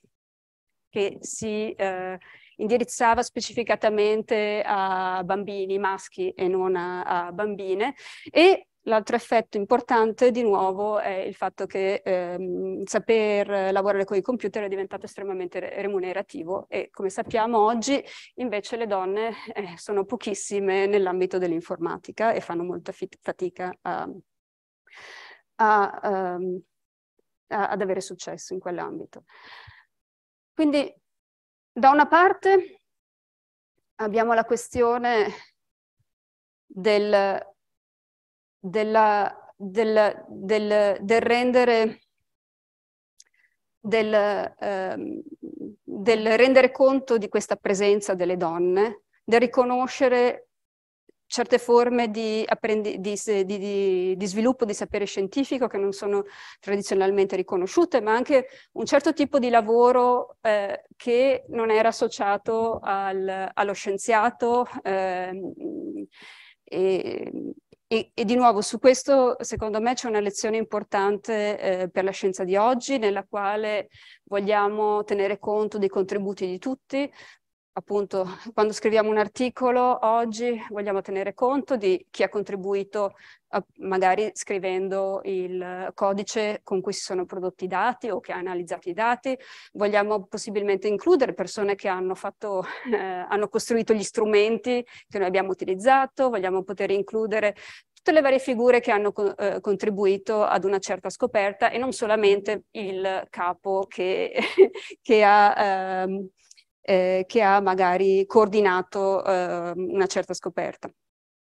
che si eh, indirizzava specificatamente a bambini maschi e non a, a bambine e L'altro effetto importante, di nuovo, è il fatto che ehm, saper lavorare con i computer è diventato estremamente remunerativo e, come sappiamo oggi, invece le donne eh, sono pochissime nell'ambito dell'informatica e fanno molta fatica a, a, um, a, ad avere successo in quell'ambito. Quindi, da una parte, abbiamo la questione del della, del, del, del, rendere, del, eh, del rendere conto di questa presenza delle donne, del riconoscere certe forme di, apprendi- di, di, di, sviluppo di sapere scientifico che non sono tradizionalmente riconosciute, ma anche un certo tipo di lavoro eh, che non era associato al, allo scienziato. Eh, e, e, e, di nuovo su questo secondo me c'è una lezione importante eh, per la scienza di oggi nella quale vogliamo tenere conto dei contributi di tutti, appunto quando scriviamo un articolo oggi vogliamo tenere conto di chi ha contribuito a, eh, magari scrivendo il codice con cui si sono prodotti i dati o che ha analizzato i dati, vogliamo possibilmente includere persone che hanno, fatto, eh, hanno costruito gli strumenti che noi abbiamo utilizzato, vogliamo poter includere tutte le varie figure che hanno eh, contribuito ad una certa scoperta e non solamente il capo che, che ha... Eh, eh, che ha magari coordinato eh, una certa scoperta.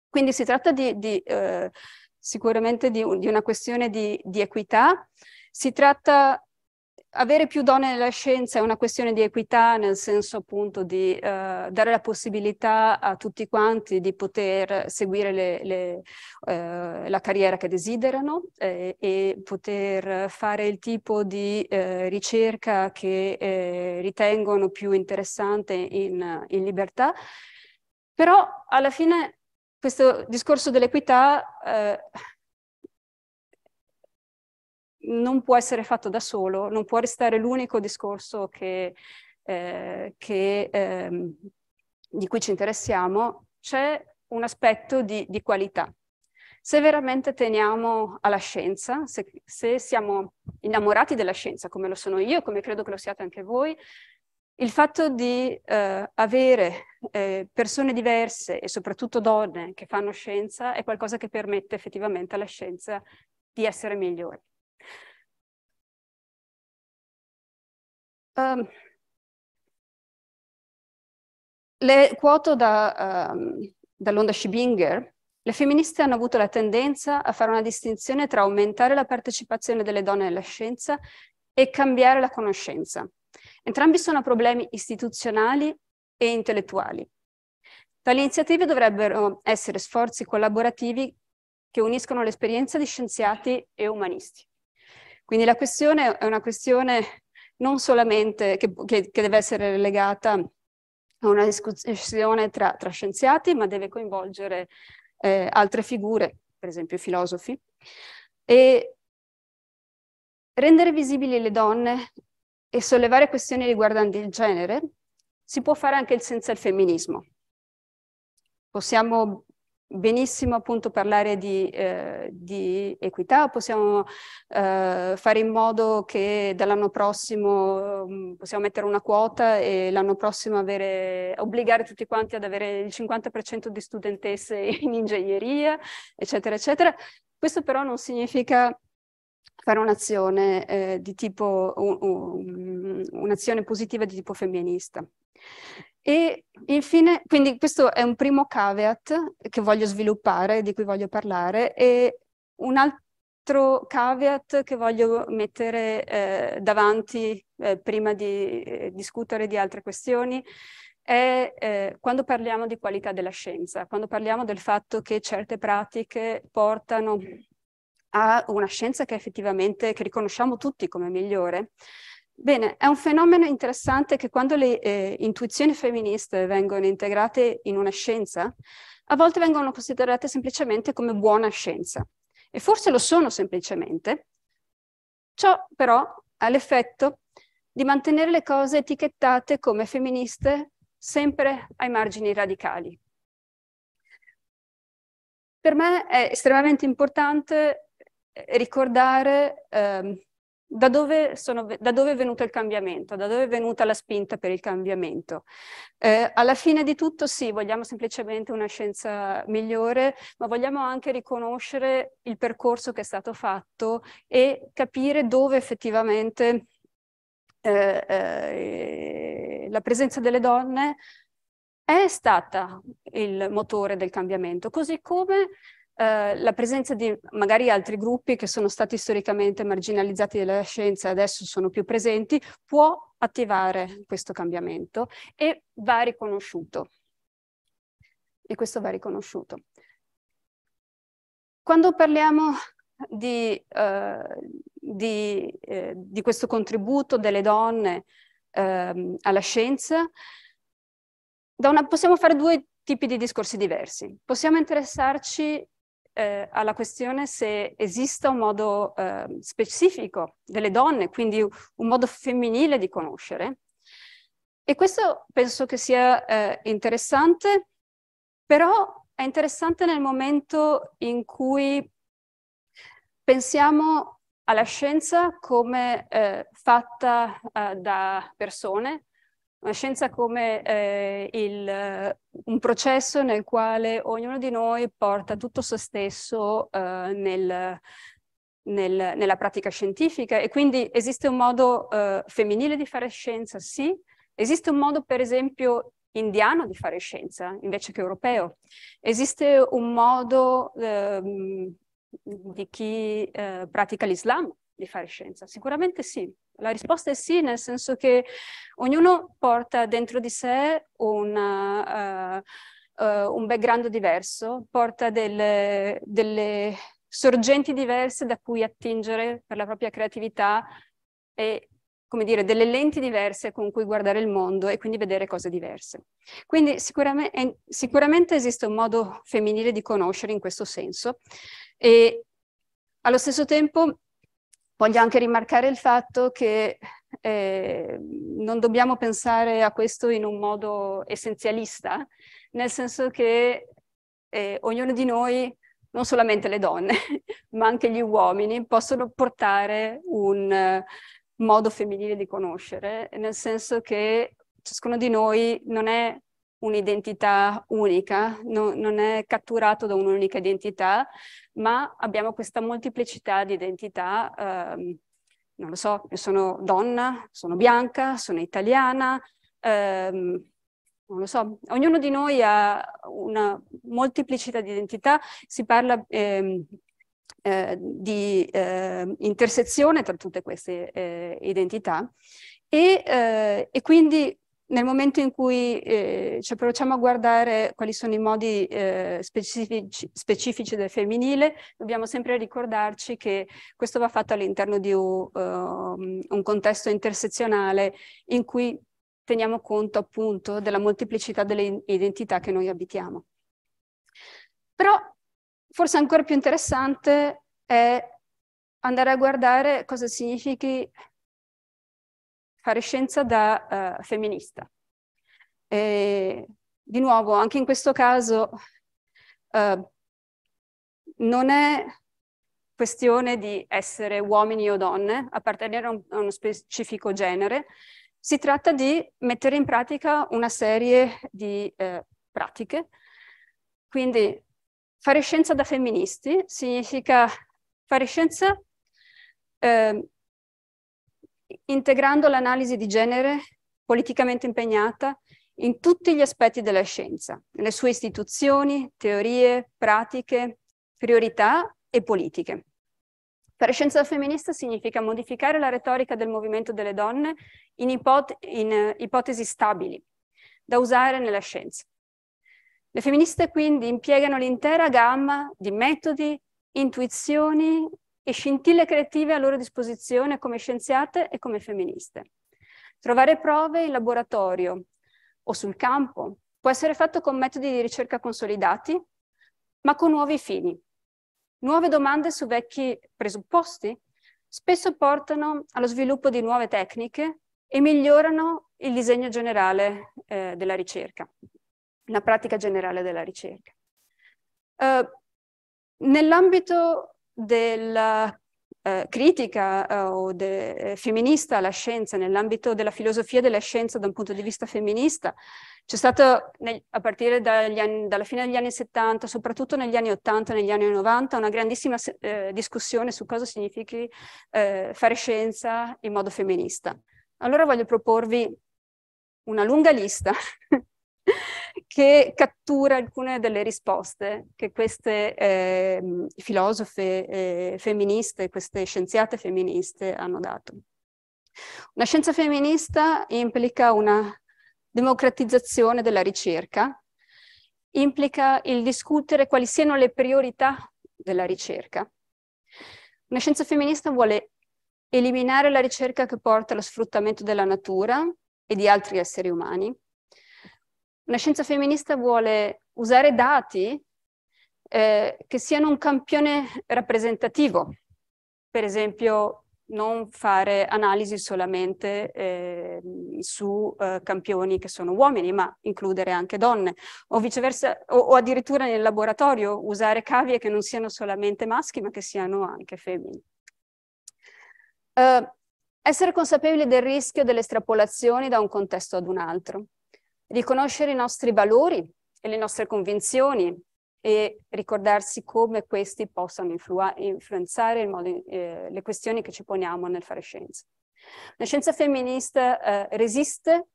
Quindi si tratta di, di, eh, sicuramente di, di, una questione di, equità, si tratta avere più donne nella scienza è una questione di equità, nel senso appunto di eh, dare la possibilità a tutti quanti di poter seguire le, le, eh, la carriera che desiderano eh, e poter fare il tipo di eh, ricerca che eh, ritengono più interessante in, in libertà. Però alla fine questo discorso dell'equità eh, non può essere fatto da solo, non può restare l'unico discorso che, eh, che, eh, di cui ci interessiamo, c'è un aspetto di, di, qualità. Se veramente teniamo alla scienza, se, se siamo innamorati della scienza, come lo sono io, come credo che lo siate anche voi, il fatto di eh, avere eh, persone diverse e soprattutto donne che fanno scienza è qualcosa che permette effettivamente alla scienza di essere migliore. Um, le quoto da, um, dall'onda Schibinger, le femministe hanno avuto la tendenza a fare una distinzione tra aumentare la partecipazione delle donne nella scienza e cambiare la conoscenza. Entrambi sono problemi istituzionali e intellettuali. Tali iniziative dovrebbero essere sforzi collaborativi che uniscono l'esperienza di scienziati e umanisti. Quindi la questione è una questione non solamente che, che, che deve essere legata a una discussione tra, tra scienziati, ma deve coinvolgere eh, altre figure, per esempio filosofi, e rendere visibili le donne e sollevare questioni riguardanti il genere si può fare anche senza il femminismo. Possiamo benissimo appunto parlare di, eh, di equità, possiamo eh, fare in modo che dall'anno prossimo mm, possiamo mettere una quota e l'anno prossimo avere, obbligare tutti quanti ad avere il 50% di studentesse in ingegneria, eccetera, eccetera. Questo però non significa fare un'azione eh, di tipo, un, un, mm, un'azione positiva di tipo femminista. E infine, quindi questo è un primo caveat che voglio sviluppare, di cui voglio parlare, e un altro caveat che voglio mettere eh, davanti eh, prima di eh, discutere di altre questioni è eh, quando parliamo di qualità della scienza, quando parliamo del fatto che certe pratiche portano a una scienza che effettivamente che riconosciamo tutti come migliore, Bene, è un fenomeno interessante che quando le eh, intuizioni femministe vengono integrate in una scienza, a volte vengono considerate semplicemente come buona scienza. E forse lo sono semplicemente. Ciò però ha l'effetto di mantenere le cose etichettate come femministe sempre ai margini radicali. Per me è estremamente importante ricordare eh, da dove, sono, da dove, è venuto il cambiamento, da dove è venuta la spinta per il cambiamento. Eh, alla fine di tutto sì, vogliamo semplicemente una scienza migliore, ma vogliamo anche riconoscere il percorso che è stato fatto e capire dove effettivamente eh, eh, la presenza delle donne è stata il motore del cambiamento, così come eh, la presenza di magari altri gruppi che sono stati storicamente marginalizzati dalla scienza e adesso sono più presenti, può attivare questo cambiamento e va riconosciuto. E questo va riconosciuto. Quando parliamo di, eh, di, eh, di questo contributo delle donne ehm, alla scienza, una, possiamo fare due tipi di discorsi diversi. Possiamo interessarci eh, alla questione se esista un modo eh, specifico delle donne, quindi un modo femminile di conoscere. E questo penso che sia eh, interessante, però è interessante nel momento in cui pensiamo alla scienza come eh, fatta eh, da persone, una scienza come eh, il, eh, un processo nel quale ognuno di noi porta tutto se stesso eh, nel, nel, nella pratica scientifica e quindi esiste un modo eh, femminile di fare scienza, sì, esiste un modo per esempio indiano di fare scienza invece che europeo, esiste un modo ehm, di chi eh, pratica l'Islam di fare scienza, sicuramente sì. La risposta è sì, nel senso che ognuno porta dentro di sé una, uh, eh, uh, eh, un background diverso, porta delle, delle sorgenti diverse da cui attingere per la propria creatività e come dire, delle lenti diverse con cui guardare il mondo e quindi vedere cose diverse. Quindi sicuramente, sicuramente esiste un modo femminile di conoscere in questo senso e allo stesso tempo Voglio anche rimarcare il fatto che eh, non dobbiamo pensare a questo in un modo essenzialista, nel senso che eh, ognuno di noi, non solamente le donne, ma anche gli uomini, possono portare un eh, modo femminile di conoscere, nel senso che ciascuno di noi non è un'identità unica, no, non è catturato da un'unica identità, ma abbiamo questa molteplicità di identità, ehm, non lo so, io sono donna, sono bianca, sono italiana, ehm, non lo so, ognuno di noi ha una molteplicità di identità, si parla ehm, eh, di eh, intersezione tra tutte queste eh, identità e, eh, e, quindi nel momento in cui eh, ci approcciamo a guardare quali sono i modi eh, specifici, specifici, del femminile, dobbiamo sempre ricordarci che questo va fatto all'interno di un, uh, un contesto intersezionale in cui teniamo conto appunto della molteplicità delle identità che noi abitiamo. Però forse ancora più interessante è andare a guardare cosa significhi fare scienza da uh, femminista. E, di nuovo, anche in questo caso uh, non è questione di essere uomini o donne, appartenere a, un, a uno specifico genere, si tratta di mettere in pratica una serie di eh, pratiche. Quindi fare scienza da femministi significa fare scienza eh, integrando l'analisi di genere politicamente impegnata in tutti gli aspetti della scienza, nelle sue istituzioni, teorie, pratiche, priorità e politiche. Fare scienza femminista significa modificare la retorica del movimento delle donne in, ipot in eh, ipotesi stabili, da usare nella scienza. Le femministe quindi impiegano l'intera gamma di metodi, intuizioni e scintille creative a loro disposizione come scienziate e come femministe. Trovare prove in laboratorio o sul campo può essere fatto con metodi di ricerca consolidati, ma con nuovi fini. Nuove domande su vecchi presupposti spesso portano allo sviluppo di nuove tecniche e migliorano il disegno generale eh, della ricerca, la pratica generale della ricerca. Eh, Nell'ambito della eh, critica eh, o de, eh, femminista alla scienza, nell'ambito della filosofia della scienza da un punto di vista femminista. C'è stato nel, a partire anni, dalla fine degli anni 70, soprattutto negli anni 80 negli anni 90, una grandissima eh, discussione su cosa significhi eh, fare scienza in modo femminista. Allora voglio proporvi una lunga lista che cattura alcune delle risposte che queste eh, filosofe eh, femministe, queste scienziate femministe hanno dato. Una scienza femminista implica una democratizzazione della ricerca, implica il discutere quali siano le priorità della ricerca. Una scienza femminista vuole eliminare la ricerca che porta allo sfruttamento della natura e di altri esseri umani, una scienza femminista vuole usare dati eh, che siano un campione rappresentativo, per esempio non fare analisi solamente eh, su eh, campioni che sono uomini, ma includere anche donne, o viceversa, o, o, addirittura nel laboratorio usare cavie che non siano solamente maschi, ma che siano anche femmine. Eh, essere consapevoli del rischio delle estrapolazioni da un contesto ad un altro riconoscere i nostri valori e le nostre convinzioni e ricordarsi come questi possano influenzare modo, eh, le questioni che ci poniamo nel fare scienza. La scienza femminista eh, resiste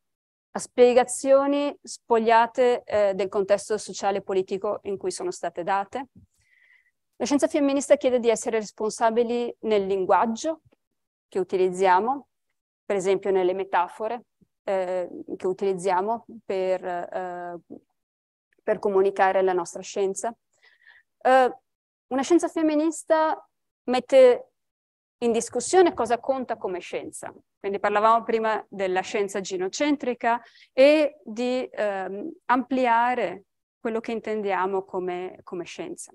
a spiegazioni spogliate eh, del contesto sociale e politico in cui sono state date. La scienza femminista chiede di essere responsabili nel linguaggio che utilizziamo, per esempio nelle metafore, Ehm, che utilizziamo per, eh, per, comunicare la nostra scienza. Eh, una scienza femminista mette in discussione cosa conta come scienza. Quindi parlavamo prima della scienza genocentrica e di ehm, ampliare quello che intendiamo come, come scienza.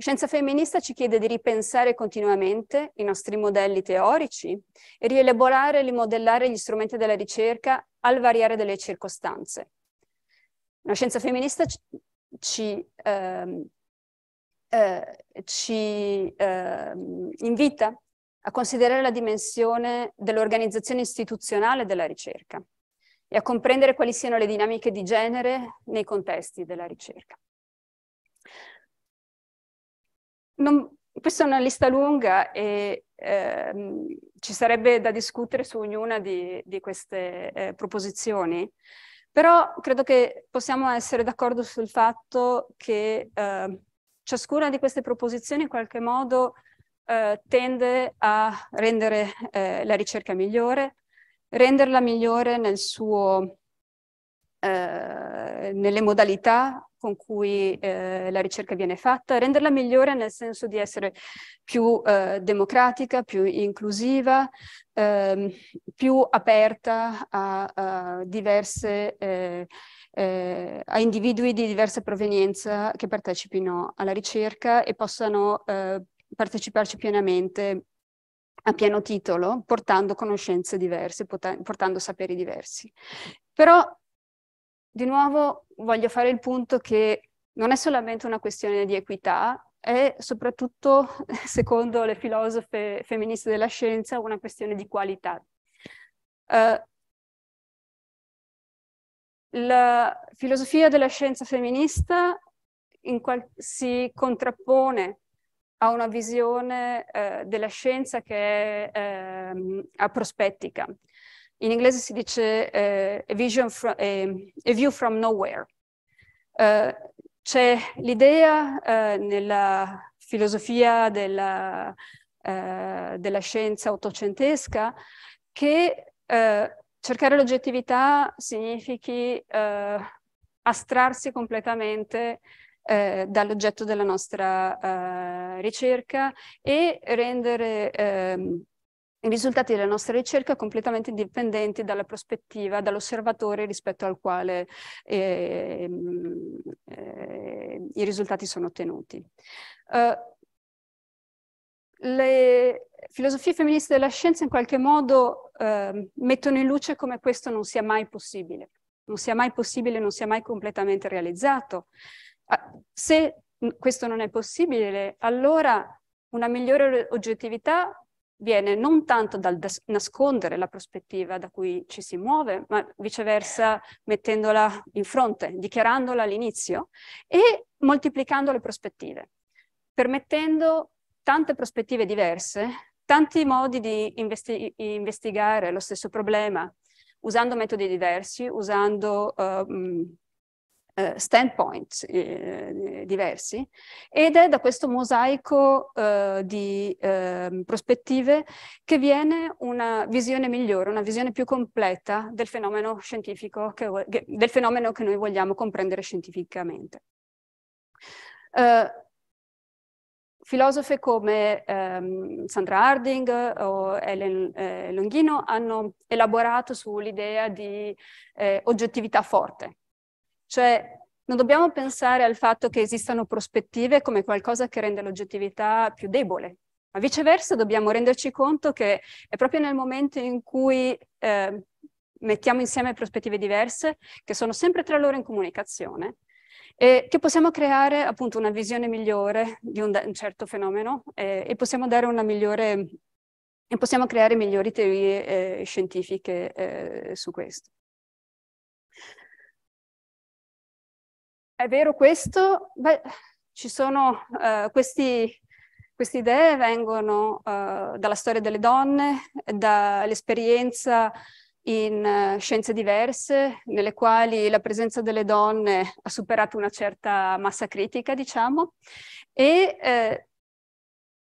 Scienza femminista ci chiede di ripensare continuamente i nostri modelli teorici e rielaborare e rimodellare gli strumenti della ricerca al variare delle circostanze. La scienza femminista ci, ehm, eh, ci ehm, invita a considerare la dimensione dell'organizzazione istituzionale della ricerca e a comprendere quali siano le dinamiche di genere nei contesti della ricerca. non, questa è una lista lunga e ehm, ci sarebbe da discutere su ognuna di, di queste eh, proposizioni, però credo che possiamo essere d'accordo sul fatto che eh, ciascuna di queste proposizioni in qualche modo eh, tende a rendere eh, la ricerca migliore, renderla migliore nel suo eh, nelle modalità con cui eh, la ricerca viene fatta, renderla migliore nel senso di essere più eh, democratica, più inclusiva, ehm, più aperta a, a diverse, eh, eh a individui di diversa provenienza che partecipino alla ricerca e possano eh, parteciparci pienamente a pieno titolo, portando conoscenze diverse, portando saperi diversi. Però di nuovo voglio fare il punto che non è solamente una questione di equità, è soprattutto, secondo le filosofe femministe della scienza, una questione di qualità. Uh, la filosofia della scienza femminista si contrappone a una visione eh, della scienza che è eh, a prospettica, in inglese si dice eh, a, from, eh, a, view from nowhere. Eh, c'è l'idea eh, nella filosofia della, eh, della, scienza ottocentesca che eh, cercare l'oggettività significhi astrarsi completamente eh, dall'oggetto della nostra eh, ricerca e rendere ehm, i risultati della nostra ricerca completamente indipendenti dalla prospettiva, dall'osservatore rispetto al quale eh, eh, i risultati sono ottenuti. Uh, le filosofie femministe della scienza in qualche modo eh, mettono in luce come questo non sia mai possibile, non sia mai possibile, non sia mai completamente realizzato. Ah, se questo non è possibile, allora una migliore oggettività viene non tanto dal nascondere la prospettiva da cui ci si muove, ma viceversa mettendola in fronte, dichiarandola all'inizio e moltiplicando le prospettive, permettendo tante prospettive diverse, tanti modi di investi investigare lo stesso problema, usando metodi diversi, usando uh, eh, standpoint eh, diversi ed è da questo mosaico eh, di ehm, prospettive che viene una visione migliore, una visione più completa del fenomeno scientifico, che, che, del fenomeno che noi vogliamo comprendere scientificamente. Eh, filosofe come ehm, Sandra Harding o Ellen eh, Longhino hanno elaborato sull'idea di eh, oggettività forte, cioè, non dobbiamo pensare al fatto che esistano prospettive come qualcosa che rende l'oggettività più debole, ma viceversa dobbiamo renderci conto che è proprio nel momento in cui eh, mettiamo insieme prospettive diverse, che sono sempre tra loro in comunicazione, e che possiamo creare appunto una visione migliore di un, un certo fenomeno eh, e possiamo dare una migliore e possiamo creare migliori teorie eh, scientifiche eh, su questo. È vero questo? Beh, ci sono eh, questi, queste idee vengono eh, dalla storia delle donne, dall'esperienza in uh, scienze diverse, nelle quali la presenza delle donne ha superato una certa massa critica, diciamo, e eh,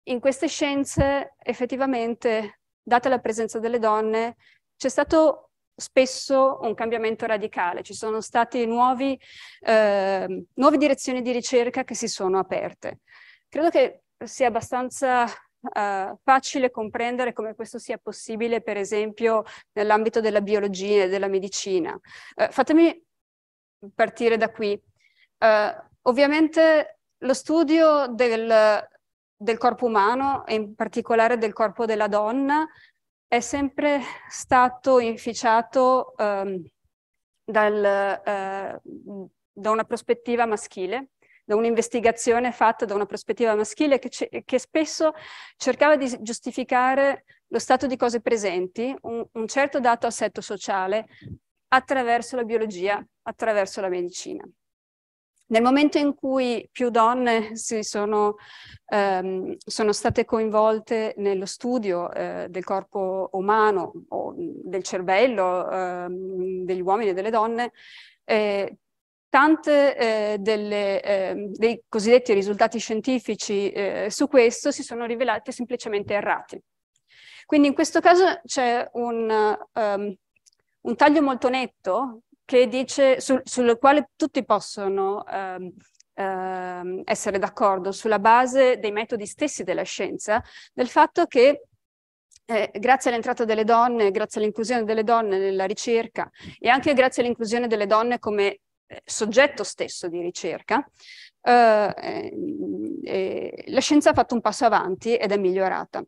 in queste scienze effettivamente, data la presenza delle donne, c'è stato spesso un cambiamento radicale, ci sono state nuovi, eh, nuove direzioni di ricerca che si sono aperte. Credo che sia abbastanza eh, facile comprendere come questo sia possibile, per esempio, nell'ambito della biologia e della medicina. Eh, fatemi partire da qui. Eh, ovviamente lo studio del, del corpo umano e in particolare del corpo della donna è sempre stato inficiato um, dal, uh, da una prospettiva maschile, da un'investigazione fatta da una prospettiva maschile che, che, spesso cercava di giustificare lo stato di cose presenti, un, un, certo dato assetto sociale, attraverso la biologia, attraverso la medicina. Nel momento in cui più donne si sono, ehm, sono state coinvolte nello studio eh, del corpo umano o del cervello ehm, degli uomini e delle donne, eh, tante eh, delle, eh, dei cosiddetti risultati scientifici eh, su questo si sono rivelati semplicemente errati. Quindi in questo caso c'è un, um, un taglio molto netto che dice, sul, sul quale tutti possono ehm, ehm, essere d'accordo, sulla base dei metodi stessi della scienza, del fatto che eh, grazie all'entrata delle donne, grazie all'inclusione delle donne nella ricerca e anche grazie all'inclusione delle donne come eh, soggetto stesso di ricerca, eh, eh la scienza ha fatto un passo avanti ed è migliorata.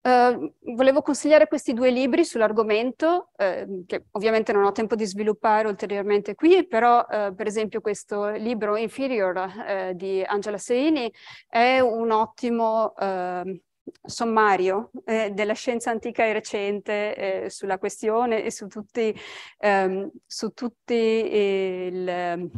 Uh, volevo consigliare questi due libri sull'argomento, uh, che ovviamente non ho tempo di sviluppare ulteriormente qui, però uh, per esempio questo libro Inferior eh, di Angela Seini è un ottimo sommario eh, della scienza antica e recente eh, sulla questione e su tutti, ehm, su tutti il,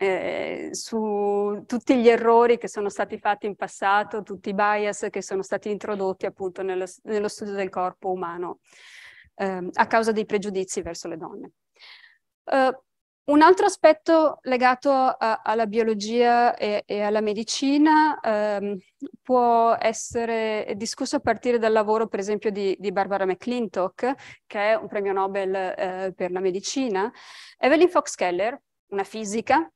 eh, su tutti gli errori che sono stati fatti in passato, tutti i bias che sono stati introdotti appunto nello, nello studio del corpo umano eh, a causa dei pregiudizi verso le donne. Uh, un altro aspetto legato a, alla biologia e, e alla medicina ehm, può essere discusso a partire dal lavoro, per esempio, di, di Barbara McClintock, che è un premio Nobel eh, per la medicina, Evelyn Fox Keller, una fisica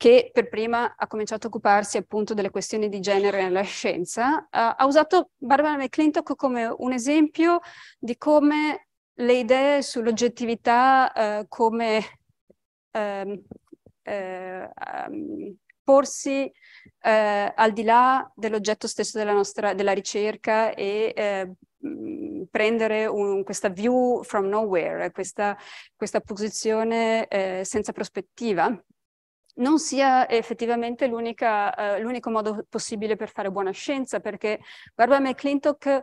che per prima ha cominciato a occuparsi appunto delle questioni di genere nella scienza, uh, ha usato Barbara McClintock come un esempio di come le idee sull'oggettività uh, come um, um, porsi eh, al di là dell'oggetto stesso della, nostra, della ricerca e eh, prendere un, questa view from nowhere, questa, questa posizione eh, senza prospettiva non sia effettivamente eh, l'unico modo possibile per fare buona scienza, perché Barbara McClintock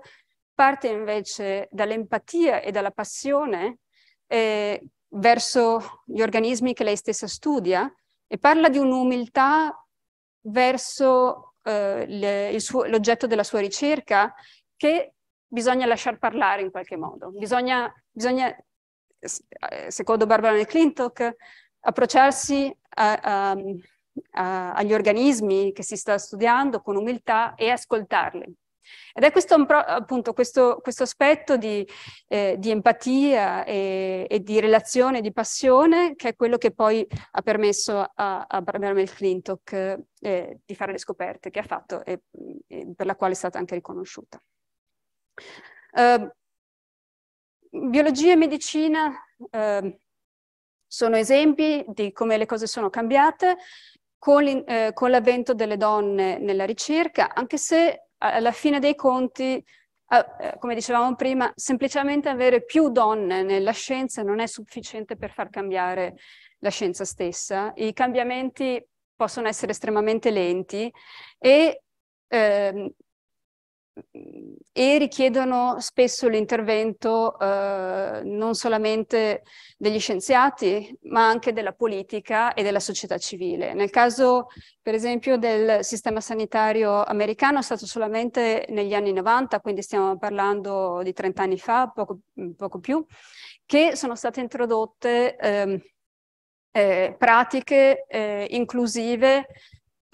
parte invece dall'empatia e dalla passione eh, verso gli organismi che lei stessa studia e parla di un'umiltà verso eh, l'oggetto della sua ricerca che bisogna lasciar parlare in qualche modo. Bisogna, bisogna eh, secondo Barbara McClintock, approcciarsi a, a, agli organismi che si sta studiando con umiltà e ascoltarli. Ed è questo, appunto, questo, questo aspetto di, eh, di empatia e, e, di relazione, di passione, che è quello che poi ha permesso a, a Bramel Clintock eh, di fare le scoperte che ha fatto e, e, per la quale è stata anche riconosciuta. Uh, biologia e medicina uh, sono esempi di come le cose sono cambiate con, eh, con l'avvento delle donne nella ricerca, anche se alla fine dei conti Uh, come dicevamo prima, semplicemente avere più donne nella scienza non è sufficiente per far cambiare la scienza stessa. I cambiamenti possono essere estremamente lenti e uh, e richiedono spesso l'intervento eh, non solamente degli scienziati, ma anche della politica e della società civile. Nel caso, per esempio, del sistema sanitario americano è stato solamente negli anni 90, quindi stiamo parlando di 30 anni fa, poco, mm, poco più, che sono state introdotte eh, eh, pratiche eh, inclusive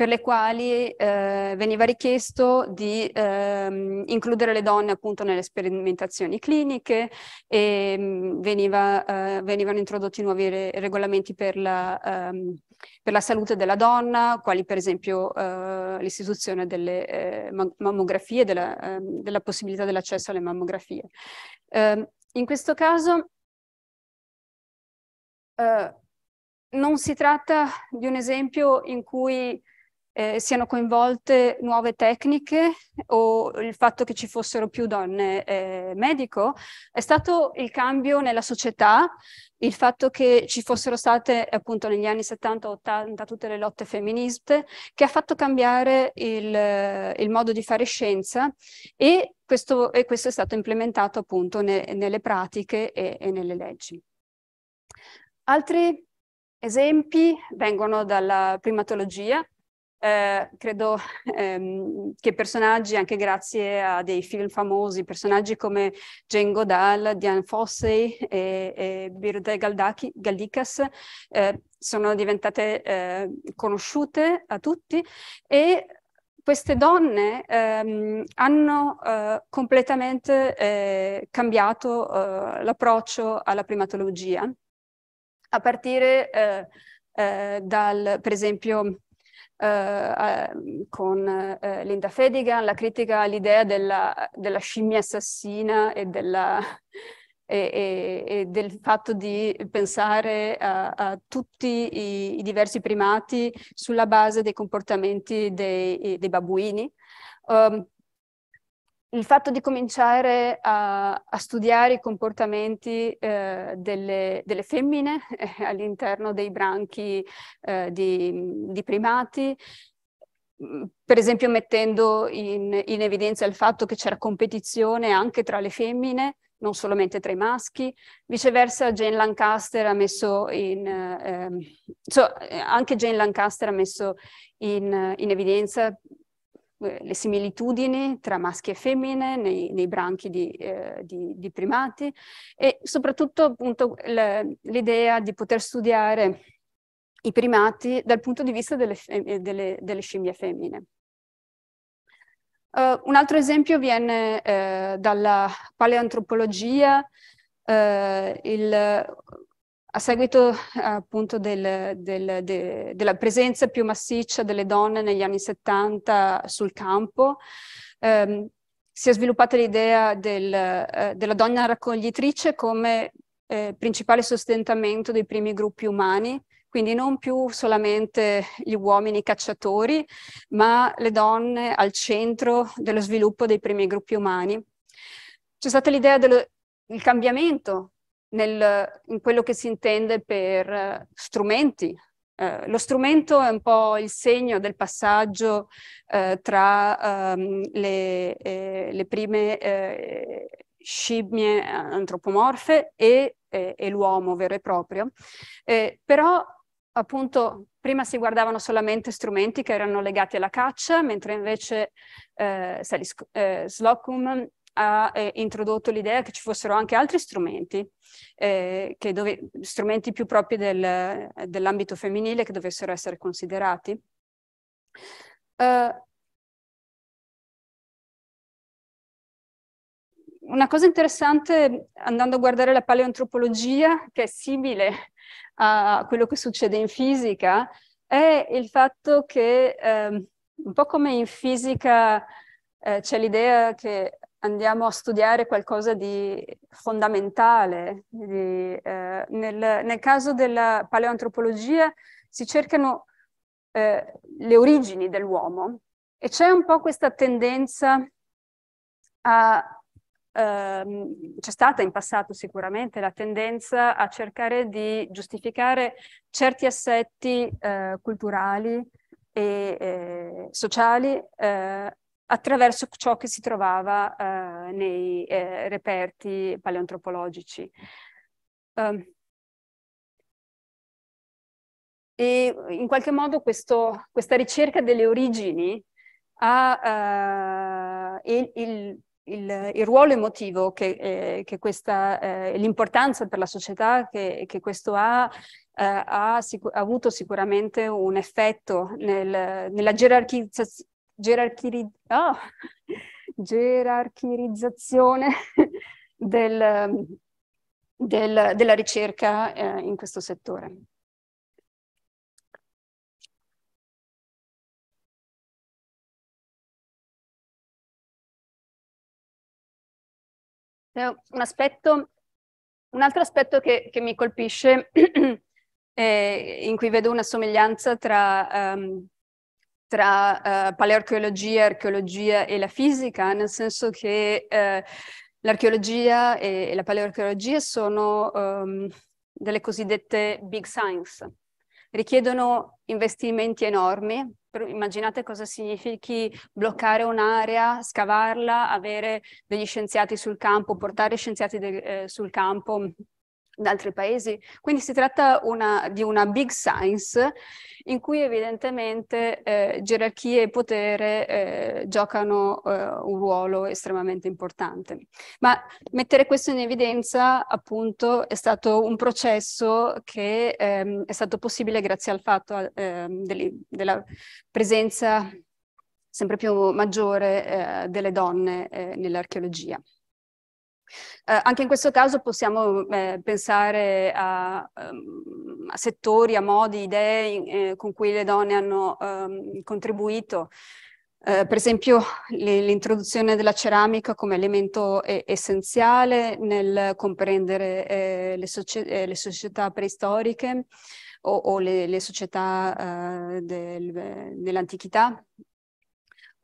per le quali eh, veniva richiesto di ehm, includere le donne appunto nelle sperimentazioni cliniche e mh, mm, veniva, eh, venivano introdotti nuovi re- regolamenti per la, ehm, per la, salute della donna, quali per esempio eh, l'istituzione delle eh, mammografie, della, ehm, della, possibilità dell'accesso alle mammografie. Ehm, in questo caso eh, non si tratta di un esempio in cui eh, siano coinvolte nuove tecniche o il fatto che ci fossero più donne eh, medico, è stato il cambio nella società, il fatto che ci fossero state appunto negli anni 70-80 tutte le lotte femministe, che ha fatto cambiare il, il modo di fare scienza e questo, e questo è stato implementato appunto ne, nelle pratiche e, e nelle leggi. Altri esempi vengono dalla primatologia, eh, credo ehm, che personaggi, anche grazie a dei film famosi, personaggi come Jane Godal, Diane Fossey e, e Birde Galdaki, Galdikas, eh, sono diventate eh, conosciute a tutti e queste donne ehm, hanno eh, completamente eh, cambiato eh, l'approccio alla primatologia, a partire eh, eh, dal, per esempio, eh, eh, con eh, Linda Fedigan, la critica all'idea della, della scimmia assassina e, della, e, e, e, del fatto di pensare a, a tutti i, i, diversi primati sulla base dei comportamenti dei, dei babuini. Um, il fatto di cominciare a, a studiare i comportamenti eh, delle, delle, femmine eh, all'interno dei branchi eh, di, di, primati, mm, per esempio mettendo in, in, evidenza il fatto che c'era competizione anche tra le femmine, non solamente tra i maschi. Viceversa, Jane Lancaster ha messo in, ehm, so, eh, anche Jane Lancaster ha messo in, in evidenza eh, le similitudini tra maschi e femmine nei, nei branchi di, eh, di, di, primati e soprattutto appunto l'idea di poter studiare i primati dal punto di vista delle, eh, delle, delle scimmie femmine. Uh, un altro esempio viene eh, dalla paleantropologia, eh, il, a seguito appunto del, del, de, della presenza più massiccia delle donne negli anni 70 sul campo, ehm, si è sviluppata l'idea del, eh, della donna raccoglitrice come eh, principale sostentamento dei primi gruppi umani, quindi non più solamente gli uomini cacciatori, ma le donne al centro dello sviluppo dei primi gruppi umani. C'è stata l'idea del cambiamento nel, in quello che si intende per eh, strumenti. Eh, lo strumento è un po' il segno del passaggio eh, tra ehm, le, eh, le, prime eh, scimmie antropomorfe e, eh, e l'uomo vero e proprio. però appunto prima si guardavano solamente strumenti che erano legati alla caccia, mentre invece eh, Sally eh, Slocum ha eh, introdotto l'idea che ci fossero anche altri strumenti, eh, dove, strumenti più propri del, dell'ambito femminile che dovessero essere considerati. Uh, una cosa interessante andando a guardare la paleoantropologia, che è simile a quello che succede in fisica, è il fatto che, eh, un po' come in fisica eh, c'è l'idea che andiamo a studiare qualcosa di fondamentale. Di, eh, nel, nel, caso della paleoantropologia si cercano eh, le origini dell'uomo e c'è un po' questa tendenza a... Ehm, c'è stata in passato sicuramente la tendenza a cercare di giustificare certi assetti eh, culturali e eh, sociali eh, attraverso ciò che si trovava eh, nei eh, reperti paleoantropologici. Um, e in qualche modo questo, questa ricerca delle origini ha uh, il, il, il, il, ruolo emotivo che, eh, che questa, eh, l'importanza per la società che, che questo ha, eh, ha, sic- ha, avuto sicuramente un effetto nel, nella gerarchizzazione gerarchiri- oh, gerarchirizzazione del, del, della ricerca eh, in questo settore. Un, aspetto, un altro aspetto che, che mi colpisce, eh, in cui vedo una somiglianza tra um, tra uh, paleoarcheologia, archeologia e la fisica, nel senso che uh, l'archeologia e, e, la paleoarcheologia sono um, delle cosiddette big science, richiedono investimenti enormi. immaginate cosa significhi bloccare un'area, scavarla, avere degli scienziati sul campo, portare scienziati de- eh, sul campo, da altri paesi. Quindi si tratta una, di una big science in cui evidentemente eh, gerarchie e potere eh, giocano eh, un ruolo estremamente importante. Ma mettere questo in evidenza appunto è stato un processo che ehm, è stato possibile grazie al fatto ehm, delle, della presenza sempre più maggiore eh, delle donne eh, nell'archeologia. Eh, anche in questo caso possiamo eh, pensare a, ehm, a, settori, a modi, idee eh, con cui le donne hanno um, contribuito. Eh, per esempio l'introduzione della ceramica come elemento essenziale nel comprendere eh, le, soci eh, le, società preistoriche o, o le, le, società del, dell'antichità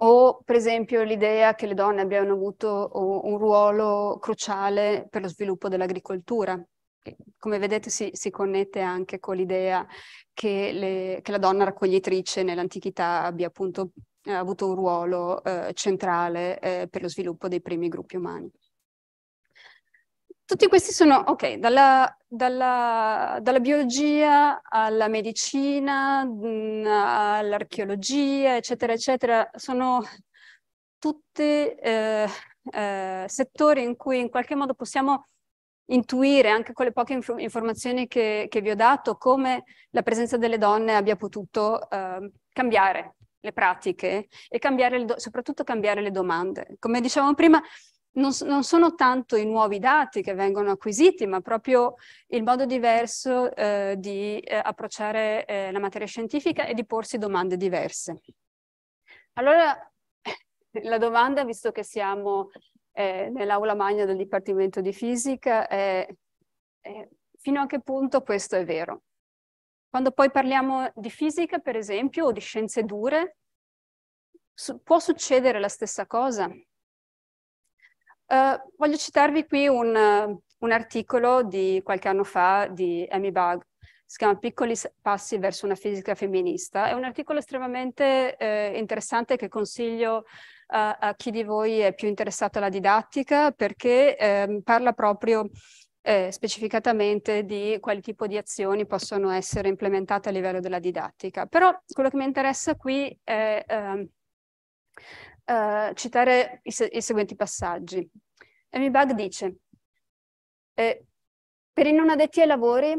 o per esempio l'idea che le donne abbiano avuto un ruolo cruciale per lo sviluppo dell'agricoltura. Come vedete si, si connette anche con l'idea che, le, che, la donna raccoglitrice nell'antichità abbia appunto eh, avuto un ruolo eh, centrale eh, per lo sviluppo dei primi gruppi umani. Tutti questi sono, ok, dalla dalla, dalla biologia alla medicina, mm, all'archeologia, eccetera, eccetera, sono tutti eh, eh, settori in cui in qualche modo possiamo intuire anche con le poche inf- informazioni che, che, vi ho dato come la presenza delle donne abbia potuto eh, cambiare le pratiche e cambiare le do- soprattutto cambiare le domande. Come dicevamo prima, non, non, sono tanto i nuovi dati che vengono acquisiti, ma proprio il modo diverso eh, di eh, approcciare eh, la materia scientifica e di porsi domande diverse. Allora, la domanda, visto che siamo eh, nell'aula magna del Dipartimento di Fisica, è, è fino a che punto questo è vero? Quando poi parliamo di fisica, per esempio, o di scienze dure, su può succedere la stessa cosa? Uh, voglio citarvi qui un, uh, un, articolo di qualche anno fa di Amy Bug, si chiama Piccoli passi verso una fisica femminista. È un articolo estremamente uh, interessante che consiglio a chi di voi è più interessato alla didattica perché ehm, parla proprio eh, specificatamente di quali tipo di azioni possono essere implementate a livello della didattica. Però quello che mi interessa qui è eh, eh, citare i, se- i, seguenti passaggi. Amy Bug dice, eh, per i non addetti ai lavori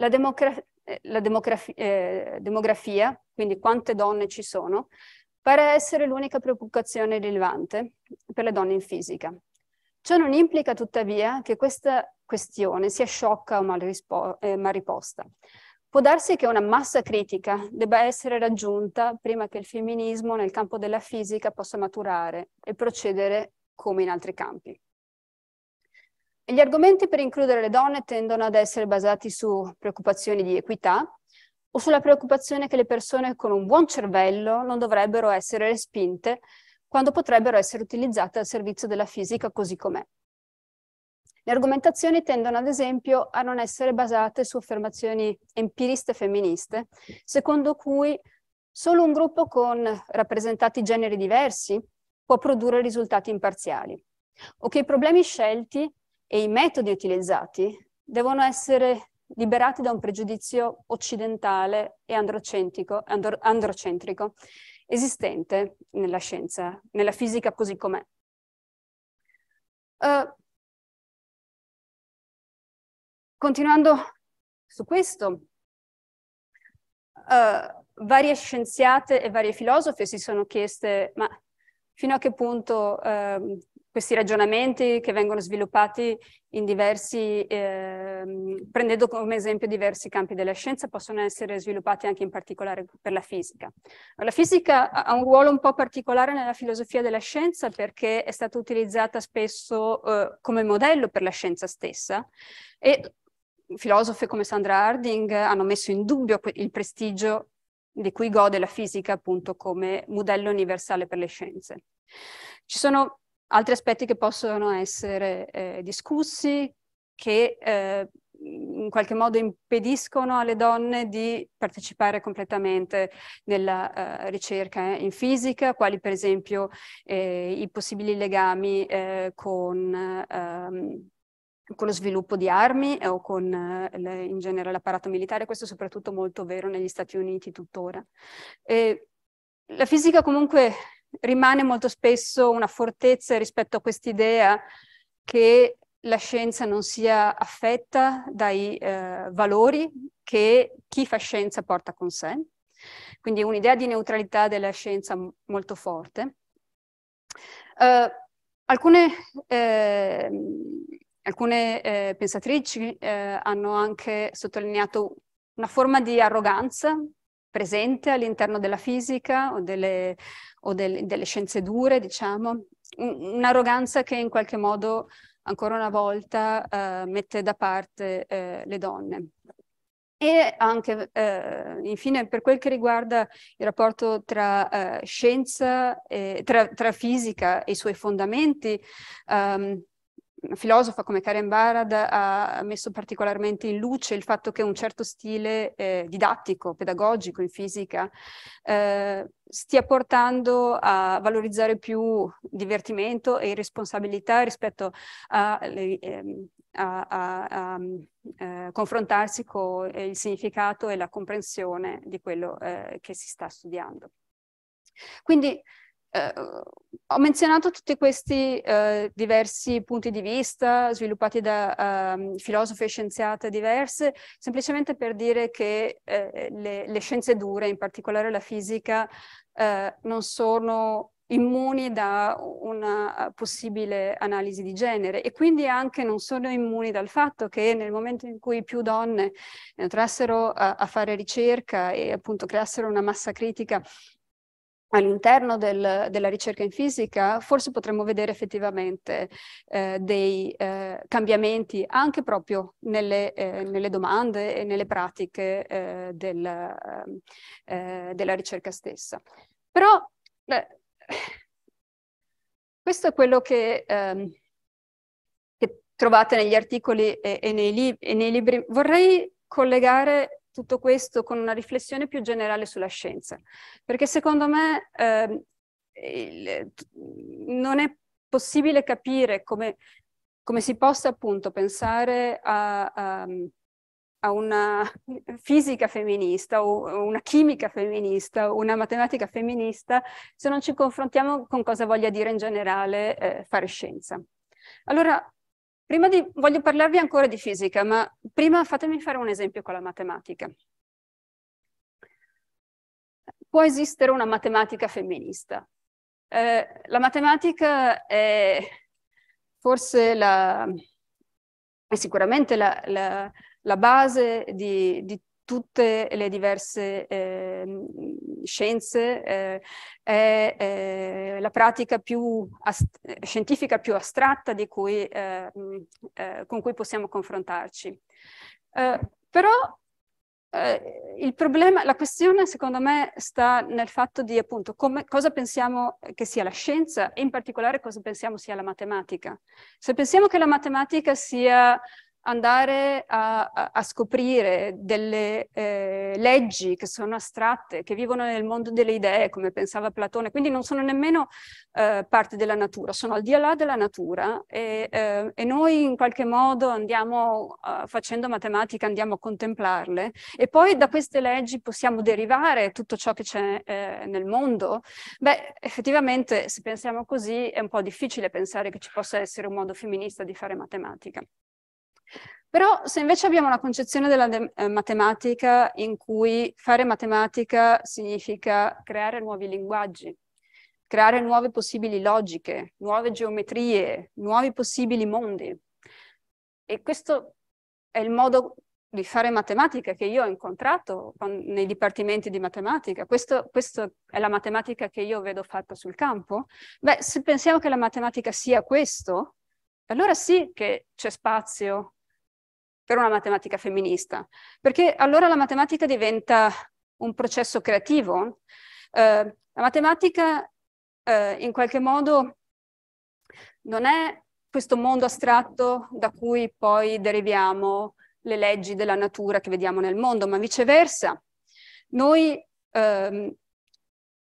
la, democra- eh, la demografi- eh, demografia, quindi quante donne ci sono, pare essere l'unica preoccupazione rilevante per le donne in fisica. Ciò non implica tuttavia che questa questione sia sciocca o mal, rispo- eh, mal riposta. Può darsi che una massa critica debba essere raggiunta prima che il femminismo nel campo della fisica possa maturare e procedere come in altri campi. E gli argomenti per includere le donne tendono ad essere basati su preoccupazioni di equità o sulla preoccupazione che le persone con un buon cervello non dovrebbero essere respinte quando potrebbero essere utilizzate al servizio della fisica così com'è. Le argomentazioni tendono ad esempio a non essere basate su affermazioni empiriste femministe, secondo cui solo un gruppo con rappresentati generi diversi può produrre risultati imparziali o che i problemi scelti e i metodi utilizzati devono essere liberati da un pregiudizio occidentale e andro, androcentrico esistente nella scienza, nella fisica così com'è. Uh, Continuando su questo, uh, varie scienziate e varie filosofe si sono chieste ma fino a che punto uh, questi ragionamenti che vengono sviluppati in diversi, eh, prendendo come esempio diversi campi della scienza, possono essere sviluppati anche in particolare per la fisica. La fisica ha un ruolo un po' particolare nella filosofia della scienza perché è stata utilizzata spesso eh, come modello per la scienza stessa e filosofe come Sandra Harding hanno messo in dubbio il prestigio di cui gode la fisica appunto come modello universale per le scienze. Ci sono altri aspetti che possono essere eh, discussi, che eh, in qualche modo impediscono alle donne di partecipare completamente nella uh, ricerca eh, in fisica, quali per esempio eh, i possibili legami eh, con um, con lo sviluppo di armi o con eh, in genere l'apparato militare, questo è soprattutto molto vero negli Stati Uniti tuttora. E la fisica comunque rimane molto spesso una fortezza rispetto a quest'idea che la scienza non sia affetta dai eh, valori che chi fa scienza porta con sé. Quindi un'idea di neutralità della scienza molto forte. Uh, alcune eh, Alcune eh, pensatrici eh, hanno anche sottolineato una forma di arroganza presente all'interno della fisica o delle, o del, delle scienze dure, diciamo, un'arroganza che in qualche modo ancora una volta eh, mette da parte eh, le donne. E anche, eh, infine, per quel che riguarda il rapporto tra eh, scienza, e, tra, tra, fisica e i suoi fondamenti, ehm, filosofa come Karen Barad ha messo particolarmente in luce il fatto che un certo stile eh, didattico, pedagogico in fisica eh, stia portando a valorizzare più divertimento e responsabilità rispetto ehm, a, a, a, a eh, confrontarsi con eh, il significato e la comprensione di quello eh, che si sta studiando. Quindi eh, ho menzionato tutti questi eh, diversi punti di vista sviluppati da eh, filosofi e scienziate diverse, semplicemente per dire che eh, le, le, scienze dure, in particolare la fisica, eh, non sono immuni da una possibile analisi di genere e quindi anche non sono immuni dal fatto che nel momento in cui più donne entrassero a, a fare ricerca e appunto creassero una massa critica all'interno del, della ricerca in fisica forse potremmo vedere effettivamente eh, dei eh, cambiamenti anche proprio nelle, eh, nelle, domande e nelle pratiche eh, del, eh, della ricerca stessa. Però questo è quello che, ehm, che trovate negli articoli e, e, nei e nei libri. Vorrei collegare tutto questo con una riflessione più generale sulla scienza, perché secondo me eh, il, non è possibile capire come, come si possa appunto pensare a, a, a, una fisica femminista o una chimica femminista o una matematica femminista se non ci confrontiamo con cosa voglia dire in generale eh, fare scienza. Allora, Prima di, voglio parlarvi ancora di fisica, ma prima fatemi fare un esempio con la matematica. Può esistere una matematica femminista. Eh, la matematica è forse la, è sicuramente la, la, la base di, di tutte le diverse eh, scienze, eh, è eh, la pratica più scientifica più astratta cui, ehm, eh, con cui possiamo confrontarci. Eh, però eh, il problema, la questione secondo me sta nel fatto di appunto come, cosa pensiamo che sia la scienza e in particolare cosa pensiamo sia la matematica. Se pensiamo che la matematica sia andare a, a scoprire delle eh, leggi che sono astratte, che vivono nel mondo delle idee, come pensava Platone, quindi non sono nemmeno eh, parte della natura, sono al di là della natura e, eh, e noi in qualche modo andiamo, eh, facendo matematica, andiamo a contemplarle e poi da queste leggi possiamo derivare tutto ciò che c'è eh, nel mondo. Beh, effettivamente se pensiamo così è un po' difficile pensare che ci possa essere un modo femminista di fare matematica. Però se invece abbiamo una concezione della de- eh, matematica in cui fare matematica significa creare nuovi linguaggi, creare nuove possibili logiche, nuove geometrie, nuovi possibili mondi. E questo è il modo di fare matematica che io ho incontrato nei dipartimenti di matematica. Questa è la matematica che io vedo fatta sul campo. Beh, se pensiamo che la matematica sia questo, allora sì che c'è spazio per una matematica femminista, perché allora la matematica diventa un processo creativo. Eh, la matematica eh, in qualche modo non è questo mondo astratto da cui poi deriviamo le leggi della natura che vediamo nel mondo, ma viceversa. Noi ehm,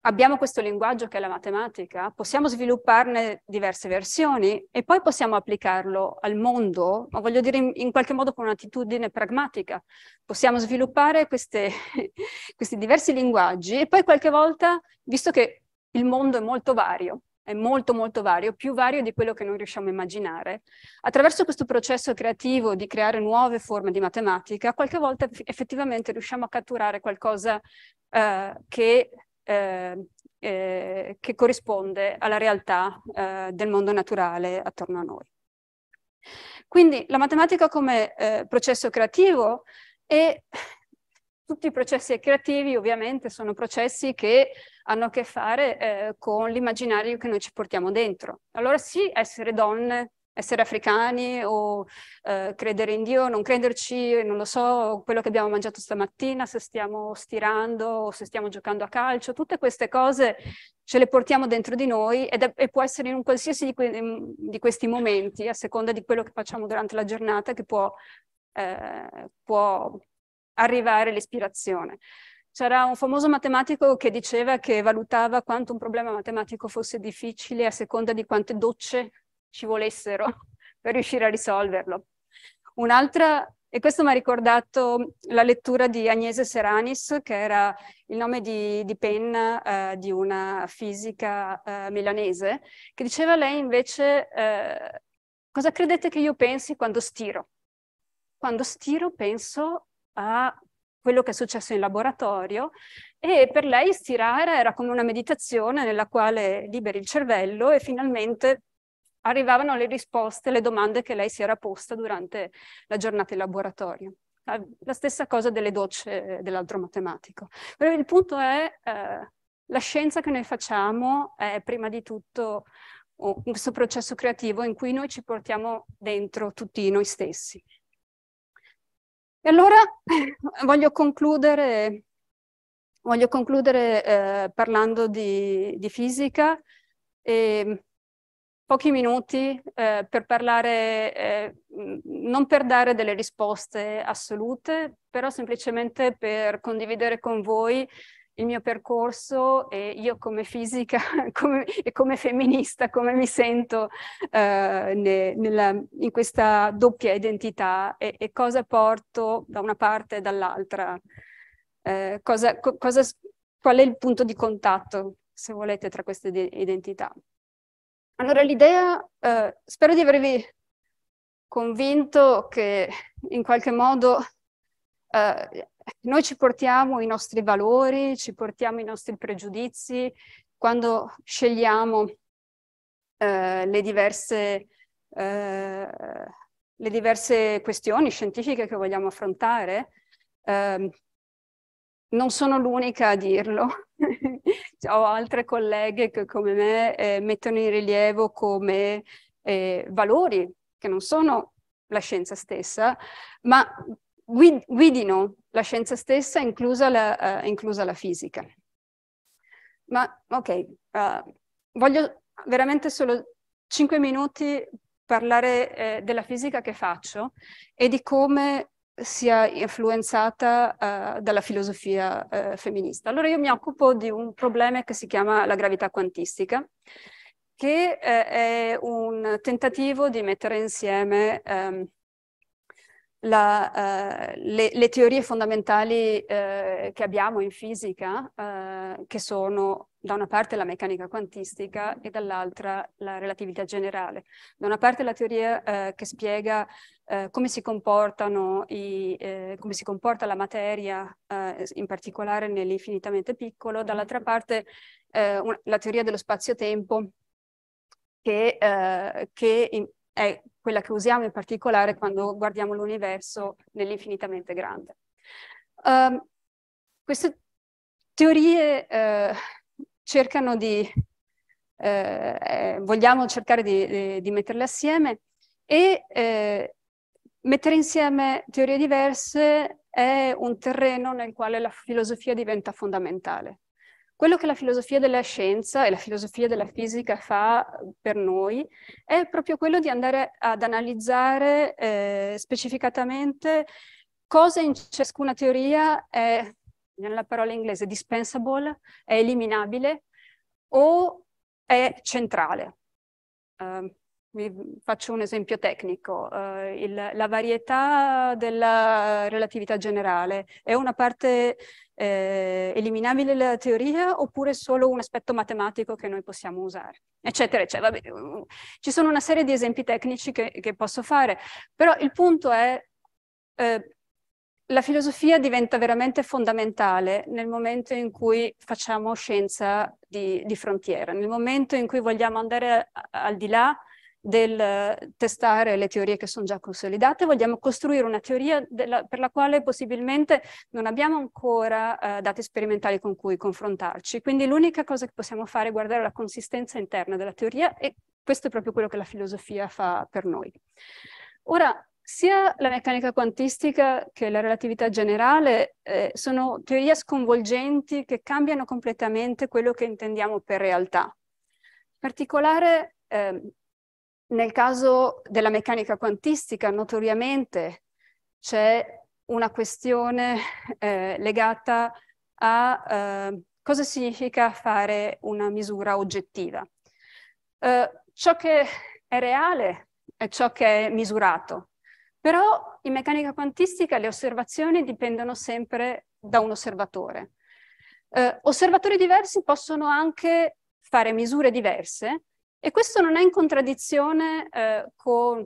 abbiamo questo linguaggio che è la matematica, possiamo svilupparne diverse versioni e poi possiamo applicarlo al mondo, ma voglio dire in, in qualche modo con un'attitudine pragmatica. Possiamo sviluppare queste, questi diversi linguaggi e poi qualche volta, visto che il mondo è molto vario, è molto molto vario, più vario di quello che noi riusciamo a immaginare. Attraverso questo processo creativo di creare nuove forme di matematica, qualche volta effettivamente riusciamo a catturare qualcosa eh, che eh, eh, che corrisponde alla realtà eh, del mondo naturale attorno a noi. Quindi la matematica come eh, processo creativo e tutti i processi creativi ovviamente sono processi che hanno a che fare eh, con l'immaginario che noi ci portiamo dentro. Allora sì, essere donne essere africani o eh, credere in Dio, non crederci, non lo so, quello che abbiamo mangiato stamattina, se stiamo stirando o se stiamo giocando a calcio, tutte queste cose ce le portiamo dentro di noi ed è, e può essere in un qualsiasi di, que- di, questi momenti, a seconda di quello che facciamo durante la giornata, che può, eh, può arrivare l'ispirazione. C'era un famoso matematico che diceva che valutava quanto un problema matematico fosse difficile a seconda di quante docce ci volessero per riuscire a risolverlo. Un'altra, e questo mi ha ricordato la lettura di Agnese Seranis, che era il nome di, di penna eh, di una fisica eh, milanese, che diceva lei invece, eh, cosa credete che io pensi quando stiro? Quando stiro penso a quello che è successo in laboratorio e per lei stirare era come una meditazione nella quale liberi il cervello e finalmente arrivavano le risposte alle domande che lei si era posta durante la giornata in laboratorio. La stessa cosa delle docce dell'altro matematico. Però il punto è eh, la scienza che noi facciamo è prima di tutto questo processo creativo in cui noi ci portiamo dentro tutti noi stessi. E allora voglio concludere, voglio concludere eh, parlando di, di fisica e ehm, pochi minuti eh, per parlare, eh, non per dare delle risposte assolute, però semplicemente per condividere con voi il mio percorso e io come fisica come, e come femminista, come mi sento eh, ne, nella, in questa doppia identità e, e, cosa porto da una parte e dall'altra, eh, cosa, cosa, qual è il punto di contatto, se volete, tra queste identità. Allora l'idea, eh, spero di avervi convinto che in qualche modo eh, noi ci portiamo i nostri valori, ci portiamo i nostri pregiudizi quando scegliamo eh, le, diverse, eh, le, diverse, questioni scientifiche che vogliamo affrontare. Ehm, non sono l'unica a dirlo, ho altre colleghe che come me eh, mettono in rilievo come eh, valori che non sono la scienza stessa, ma guid guidino la scienza stessa, inclusa la, uh, inclusa la fisica. Ma ok, uh, voglio veramente solo 5 minuti parlare eh, della fisica che faccio e di come sia influenzata eh, dalla filosofia eh, femminista. Allora io mi occupo di un problema che si chiama la gravità quantistica, che eh, è un tentativo di mettere insieme ehm, la, eh, le, le, teorie fondamentali eh, che abbiamo in fisica, eh, che sono da una parte la meccanica quantistica e dall'altra la relatività generale. Da una parte la teoria eh, che spiega eh, come si, i, eh, come, si comporta la materia, in particolare nell'infinitamente piccolo, dall'altra mm-hmm. parte una, la teoria dello spazio-tempo che, che in, è quella che usiamo in particolare quando guardiamo l'universo nell'infinitamente grande. Um, queste teorie eh, cercano di, eh, eh, vogliamo cercare di, di, di, metterle assieme e eh, mettere insieme teorie diverse è un terreno nel quale la filosofia diventa fondamentale. Quello che la filosofia della scienza e la filosofia della fisica fa per noi è proprio quello di andare ad analizzare eh, specificatamente cosa in ciascuna teoria è, nella parola inglese, dispensable, è eliminabile o è centrale. Uh, vi faccio un esempio tecnico. Uh, il, la varietà della relatività generale è una parte eh, eliminabile della teoria oppure solo un aspetto matematico che noi possiamo usare, eccetera, eccetera. Vabbè, ci sono una serie di esempi tecnici che, che posso fare, però il punto è... Eh, la filosofia diventa veramente fondamentale nel momento in cui facciamo scienza di, di frontiera, nel momento in cui vogliamo andare a, al di là del testare le teorie che sono già consolidate, vogliamo costruire una teoria della, per la quale possibilmente non abbiamo ancora eh, dati sperimentali con cui confrontarci. Quindi l'unica cosa che possiamo fare è guardare la consistenza interna della teoria e questo è proprio quello che la filosofia fa per noi. Ora, sia la meccanica quantistica che la relatività generale eh, sono teorie sconvolgenti che cambiano completamente quello che intendiamo per realtà. In particolare, eh, nel caso della meccanica quantistica, notoriamente c'è una questione eh, legata a eh, cosa significa fare una misura oggettiva. Eh, ciò che è reale è ciò che è misurato, però in meccanica quantistica le osservazioni dipendono sempre da un osservatore. Eh, osservatori diversi possono anche fare misure diverse, e questo non è in contraddizione eh, con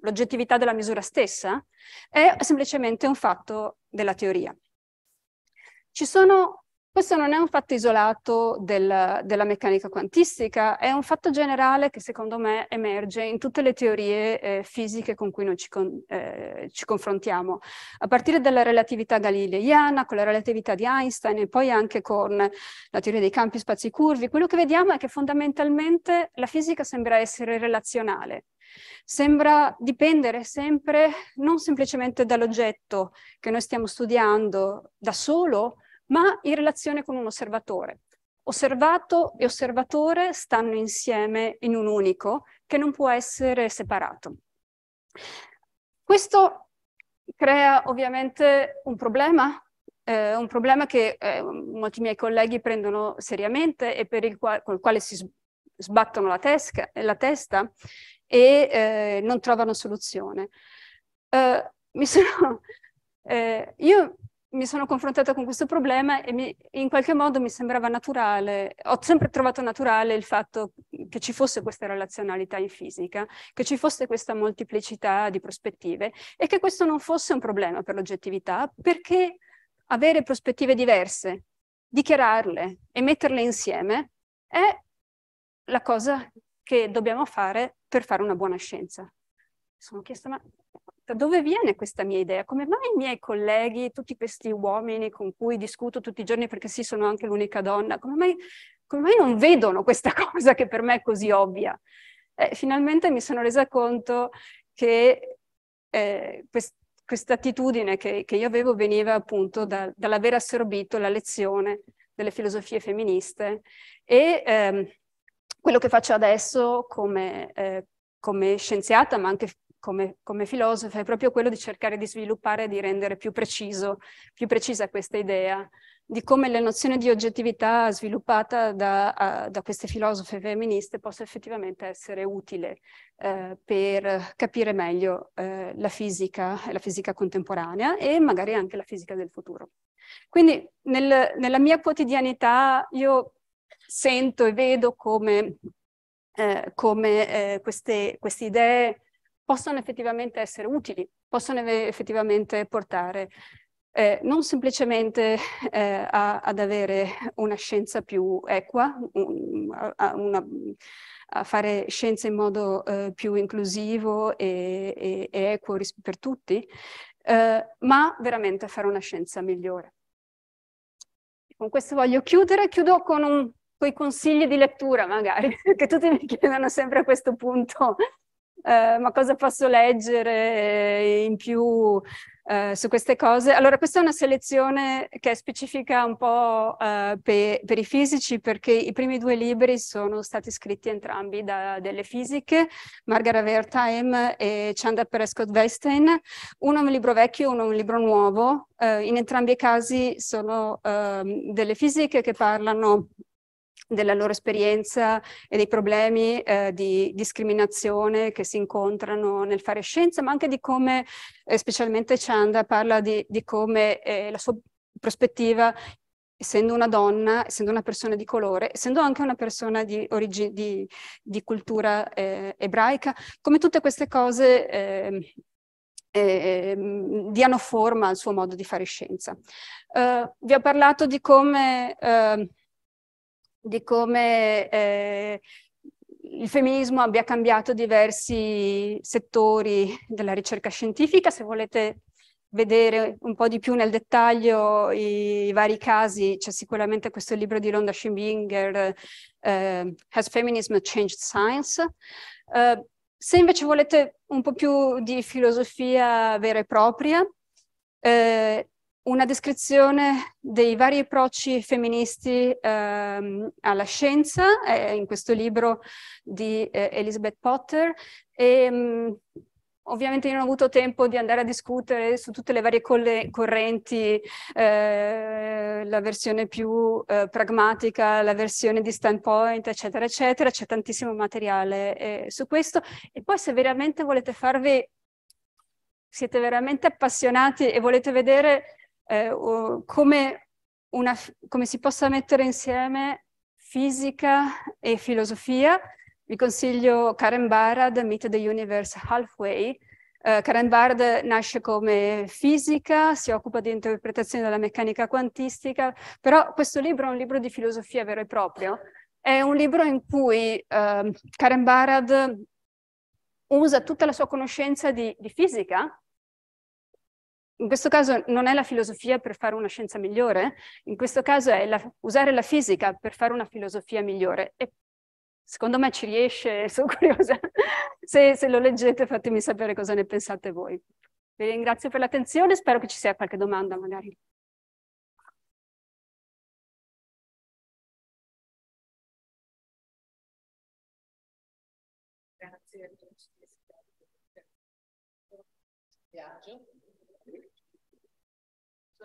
l'oggettività della misura stessa, è semplicemente un fatto della teoria. Ci sono questo non è un fatto isolato del, della meccanica quantistica, è un fatto generale che secondo me emerge in tutte le teorie eh, fisiche con cui noi ci, con, eh, ci, confrontiamo, a partire dalla relatività galileiana, con la relatività di Einstein e poi anche con la teoria dei campi spazi curvi. Quello che vediamo è che fondamentalmente la fisica sembra essere relazionale, sembra dipendere sempre non semplicemente dall'oggetto che noi stiamo studiando da solo, ma in relazione con un osservatore. Osservato e osservatore stanno insieme in un unico che non può essere separato. Questo crea ovviamente un problema, eh, un problema che eh, molti miei colleghi prendono seriamente e il quale, con quale si sbattono la, tesca, la testa e eh, non trovano soluzione. Eh, sono, eh, io mi sono confrontata con questo problema e mi, in qualche modo mi sembrava naturale, ho sempre trovato naturale il fatto che ci fosse questa razionalità in fisica, che ci fosse questa molteplicità di prospettive e che questo non fosse un problema per l'oggettività perché avere prospettive diverse, dichiararle e metterle insieme è la cosa che dobbiamo fare per fare una buona scienza. Sono chiesta, ma da dove viene questa mia idea? Come mai i miei colleghi, tutti questi uomini con cui discuto tutti i giorni, perché sì, sono anche l'unica donna, come mai, come mai non vedono questa cosa che per me è così ovvia? Eh, finalmente mi sono resa conto che eh, quest, questa attitudine che, che, io avevo veniva appunto da, dall'aver assorbito la lezione delle filosofie femministe e ehm, quello che faccio adesso come, eh, come scienziata, ma anche come, come filosofa è proprio quello di cercare di sviluppare e di rendere più, preciso, più precisa questa idea di come la nozione di oggettività sviluppata da, da queste filosofe femministe possa effettivamente essere utile eh, per capire meglio eh, la fisica e la fisica contemporanea e magari anche la fisica del futuro. Quindi nel, nella mia quotidianità io sento e vedo come, eh, come eh, queste, queste idee possono effettivamente essere utili, possono effettivamente portare eh, non semplicemente eh, a, ad avere una scienza più equa, un, a, una, a, fare scienza in modo eh, più inclusivo e, e, e equo per tutti, eh, ma veramente a fare una scienza migliore. Con questo voglio chiudere, chiudo con un, quei consigli di lettura magari, che tutti mi chiedono sempre a questo punto eh, ma cosa posso leggere in più eh, su queste cose? Allora, questa è una selezione che è specifica un po' eh, per, per i fisici, perché i primi due libri sono stati scritti entrambi da delle fisiche, Margaret Wertheim e Chanda Perescott Weinstein. Uno è un libro vecchio, uno è un libro nuovo. Eh, in entrambi i casi sono ehm, delle fisiche che parlano della loro esperienza e dei problemi eh, di discriminazione che si incontrano nel fare scienza, ma anche di come, eh, specialmente Chanda parla di, di come eh, la sua prospettiva essendo una donna, essendo una persona di colore, essendo anche una persona di, di, di cultura eh, ebraica, come tutte queste cose eh, eh, diano forma al suo modo di fare scienza. Eh, vi ho parlato di come ehm, di come eh, il femminismo abbia cambiato diversi settori della ricerca scientifica. Se volete vedere un po' di più nel dettaglio i, i vari casi, c'è sicuramente questo libro di Ronda Schimbinger, eh, Has Feminism Changed Science? Eh, se invece volete un po' più di filosofia vera e propria, eh, una descrizione dei vari approcci femministi ehm, alla scienza, eh, in questo libro di eh, Elizabeth Potter. E, mh, mm, ovviamente io non ho avuto tempo di andare a discutere su tutte le varie correnti, eh, la versione più eh, pragmatica, la versione di standpoint, eccetera, eccetera. C'è tantissimo materiale eh, su questo. E poi se veramente volete farvi siete veramente appassionati e volete vedere eh, come, una, come si possa mettere insieme fisica e filosofia. Vi consiglio Karen Barad, Meet the Universe Halfway, Uh, Karen Bard nasce come fisica, si occupa di interpretazione della meccanica quantistica, però questo libro è un libro di filosofia vero e proprio. È un libro in cui uh, Karen Barad usa tutta la sua conoscenza di, di fisica in questo caso non è la filosofia per fare una scienza migliore, in questo caso è la, usare la fisica per fare una filosofia migliore. E secondo me ci riesce, sono curiosa. se, se lo leggete fatemi sapere cosa ne pensate voi. Vi ringrazio per l'attenzione, spero che ci sia qualche domanda magari. Grazie Viaggio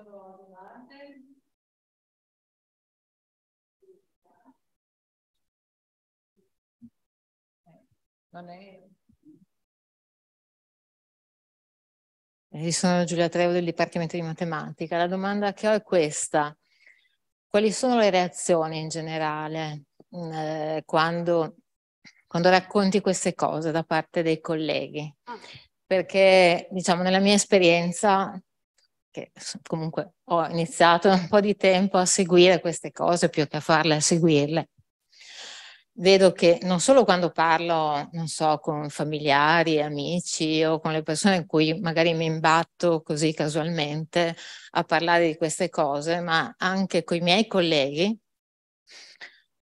sono domande? Non è... Io sono Giulia Trevo del Dipartimento di Matematica. La domanda che ho è questa. Quali sono le reazioni in generale mm, eh, quando, quando, racconti queste cose da parte dei colleghi? Ah. Perché, diciamo, nella mia esperienza che comunque ho iniziato un po' di tempo a seguire queste cose più che a farle, a seguirle, vedo che non solo quando parlo, non so, con familiari, amici o con le persone in cui magari mi imbatto così casualmente a parlare di queste cose, ma anche con i miei colleghi,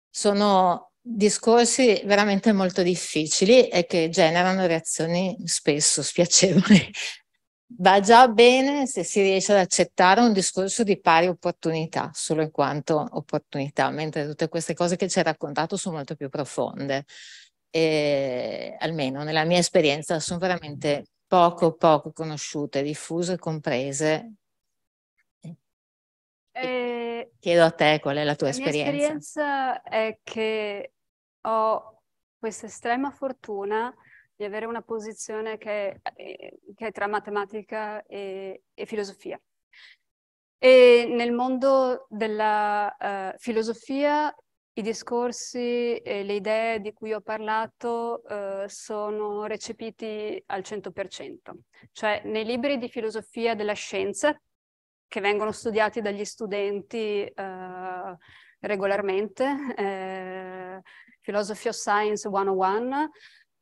sono discorsi veramente molto difficili e che generano reazioni spesso spiacevoli va già bene se si riesce ad accettare un discorso di pari opportunità, solo in quanto opportunità, mentre tutte queste cose che ci hai raccontato sono molto più profonde. E, almeno nella mia esperienza sono veramente poco poco conosciute, diffuse, comprese. E eh, Chiedo a te qual è la tua la esperienza. La mia esperienza è che ho questa estrema fortuna di avere una posizione che, eh, che è tra matematica e, e, filosofia. E nel mondo della uh, filosofia i discorsi e le idee di cui ho parlato uh, sono recepiti al 100%, cioè nei libri di filosofia della scienza che vengono studiati dagli studenti uh, regolarmente, Philosophy of Science 101,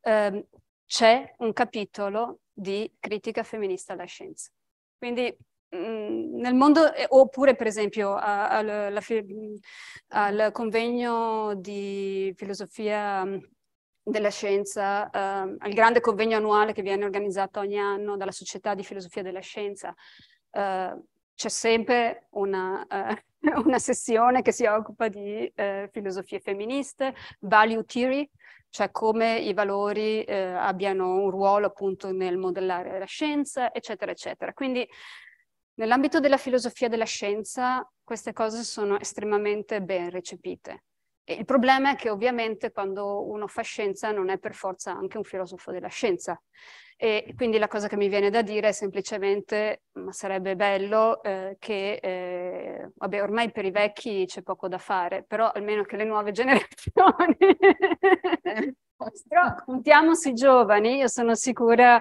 ehm, c'è un capitolo di critica femminista alla scienza. Quindi mm, nel mondo, eh, oppure per esempio a, a, mm, al, convegno di filosofia mm, della scienza, eh, al grande convegno annuale che viene organizzato ogni anno dalla Società di Filosofia della Scienza, eh, c'è sempre una, eh, una, sessione che si occupa di eh, filosofie femministe, value theory, cioè come i valori eh, abbiano un ruolo appunto nel modellare la scienza, eccetera, eccetera. Quindi nell'ambito della filosofia della scienza queste cose sono estremamente ben recepite. E il problema è che ovviamente quando uno fa scienza non è per forza anche un filosofo della scienza. E quindi la cosa che mi viene da dire è semplicemente, ma sarebbe bello eh, che, eh, vabbè, ormai per i vecchi c'è poco da fare, però almeno che le nuove generazioni. Eh, però contiamo sui giovani, io sono sicura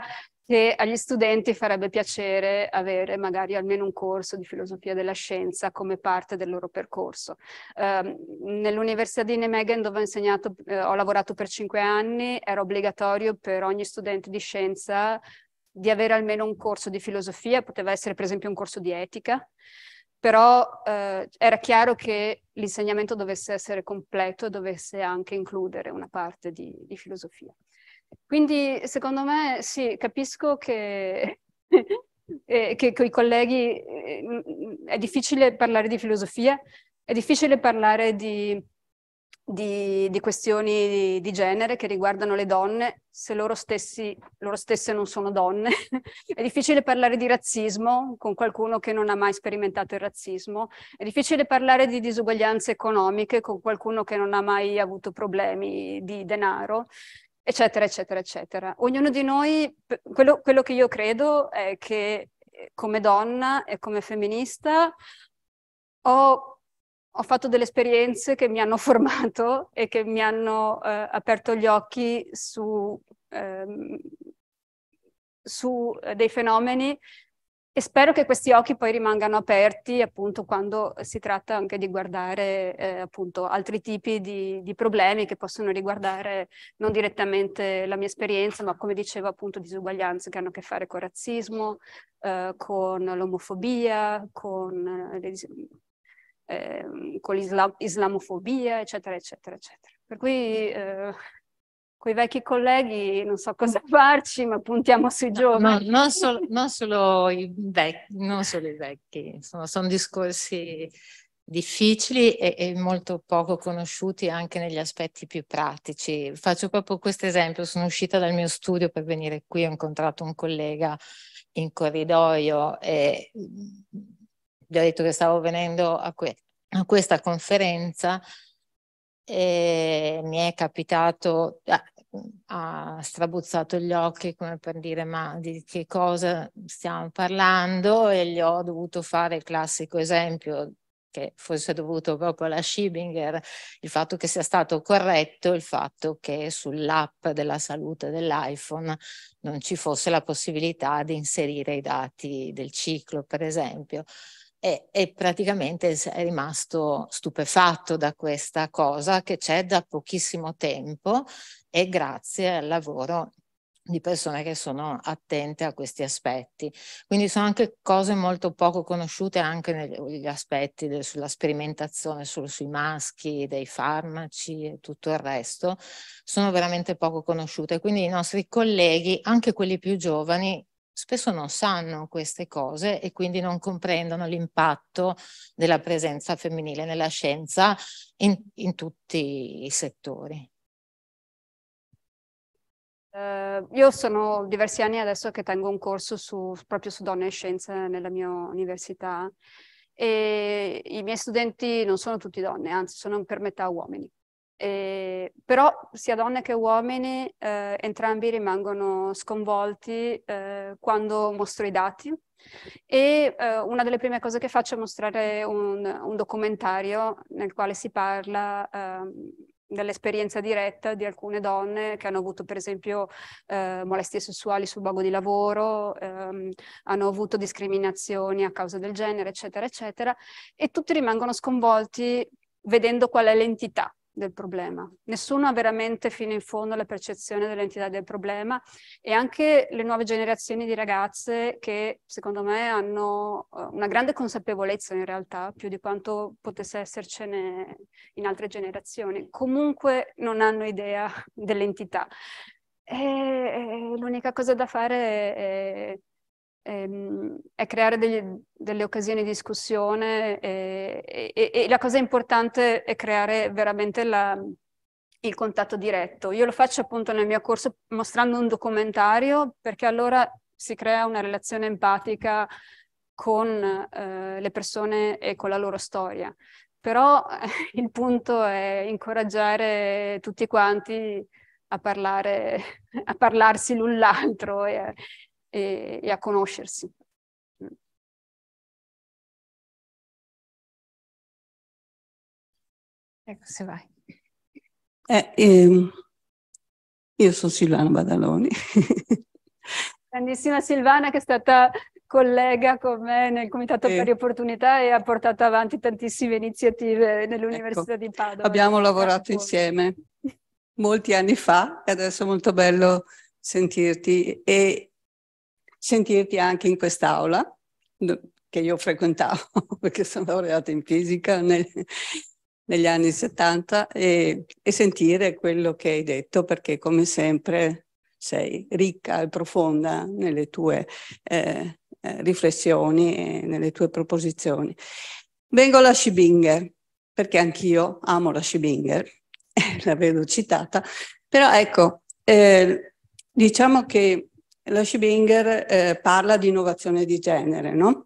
che agli studenti farebbe piacere avere magari almeno un corso di filosofia della scienza come parte del loro percorso. Eh, Nell'Università di Nijmegen dove ho insegnato, eh, ho lavorato per cinque anni, era obbligatorio per ogni studente di scienza di avere almeno un corso di filosofia, poteva essere per esempio un corso di etica, però eh, era chiaro che l'insegnamento dovesse essere completo e dovesse anche includere una parte di, di filosofia. Quindi secondo me sì, capisco che, eh, che con i colleghi eh, è difficile parlare di filosofia, è difficile parlare di, di, di questioni di, di, genere che riguardano le donne se loro, stessi, loro stesse non sono donne. è difficile parlare di razzismo con qualcuno che non ha mai sperimentato il razzismo. È difficile parlare di disuguaglianze economiche con qualcuno che non ha mai avuto problemi di denaro eccetera, eccetera, eccetera. Ognuno di noi, quello, quello che io credo è che eh, come donna e come femminista ho, ho, fatto delle esperienze che mi hanno formato e che mi hanno eh, aperto gli occhi su, ehm, su eh, dei fenomeni e spero che questi occhi poi rimangano aperti appunto quando si tratta anche di guardare eh, appunto altri tipi di, di, problemi che possono riguardare non direttamente la mia esperienza, ma come dicevo appunto disuguaglianze che hanno a che fare con il razzismo, eh, con l'omofobia, con, eh, ehm, con l'islamofobia, l'islam- eccetera, eccetera, eccetera. Per cui eh, quei vecchi colleghi non so cosa farci, ma puntiamo sui giovani. No, no, non, solo, non, solo vecchi, non, solo i vecchi, insomma, sono discorsi difficili e, e, molto poco conosciuti anche negli aspetti più pratici. Faccio proprio questo esempio, sono uscita dal mio studio per venire qui, ho incontrato un collega in corridoio e gli ho detto che stavo venendo a, que- a questa conferenza e mi è capitato, ah, ha strabuzzato gli occhi come per dire ma di che cosa stiamo parlando e gli ho dovuto fare il classico esempio che fosse dovuto proprio alla Schibinger, il fatto che sia stato corretto il fatto che sull'app della salute dell'iPhone non ci fosse la possibilità di inserire i dati del ciclo, per esempio. E, e praticamente è rimasto stupefatto da questa cosa che c'è da pochissimo tempo e grazie al lavoro di persone che sono attente a questi aspetti. Quindi sono anche cose molto poco conosciute anche negli aspetti de, sulla sperimentazione solo sui maschi, dei farmaci e tutto il resto, sono veramente poco conosciute. Quindi i nostri colleghi, anche quelli più giovani, spesso non sanno queste cose e quindi non comprendono l'impatto della presenza femminile nella scienza in, in tutti i settori. Uh, io sono diversi anni adesso che tengo un corso su, proprio su donne e scienze nella mia università e i miei studenti non sono tutti donne, anzi sono per metà uomini. E, però sia donne che uomini eh, entrambi rimangono sconvolti eh, quando mostro i dati e eh, una delle prime cose che faccio è mostrare un, un documentario nel quale si parla ehm, dall'esperienza diretta di alcune donne che hanno avuto per esempio eh, molestie sessuali sul luogo di lavoro, ehm, hanno avuto discriminazioni a causa del genere, eccetera, eccetera, e tutti rimangono sconvolti vedendo qual è l'entità del problema. Nessuno ha veramente fino in fondo la percezione dell'entità del problema e anche le nuove generazioni di ragazze che secondo me hanno eh, una grande consapevolezza in realtà, più di quanto potesse essercene in altre generazioni, comunque non hanno idea dell'entità. E l'unica cosa da fare è ehm, è creare degli, delle occasioni di discussione eh, e, e, e, la cosa importante è creare veramente la, il contatto diretto. Io lo faccio appunto nel mio corso mostrando un documentario perché allora si crea una relazione empatica con eh, le persone e con la loro storia. Però il punto è incoraggiare tutti quanti a, parlare, a parlarsi l'un l'altro e, e, e a conoscersi. Mm. Ecco, se vai. Eh, ehm, io sono Silvana Badaloni. Grandissima Silvana che è stata collega con me nel Comitato eh. per le Opportunità e ha portato avanti tantissime iniziative nell'Università ecco, di Padova. Abbiamo lavorato insieme molti anni fa e adesso è molto bello sentirti e sentirti anche in quest'aula che io frequentavo perché sono laureata in fisica nel, negli anni 70 e, e sentire quello che hai detto perché come sempre sei ricca e profonda nelle tue eh, eh riflessioni e nelle tue proposizioni. Vengo alla Schibinger, perché anch'io amo la Schibinger, la vedo citata, però ecco, eh, diciamo che la Schibinger eh, parla di innovazione di genere, no?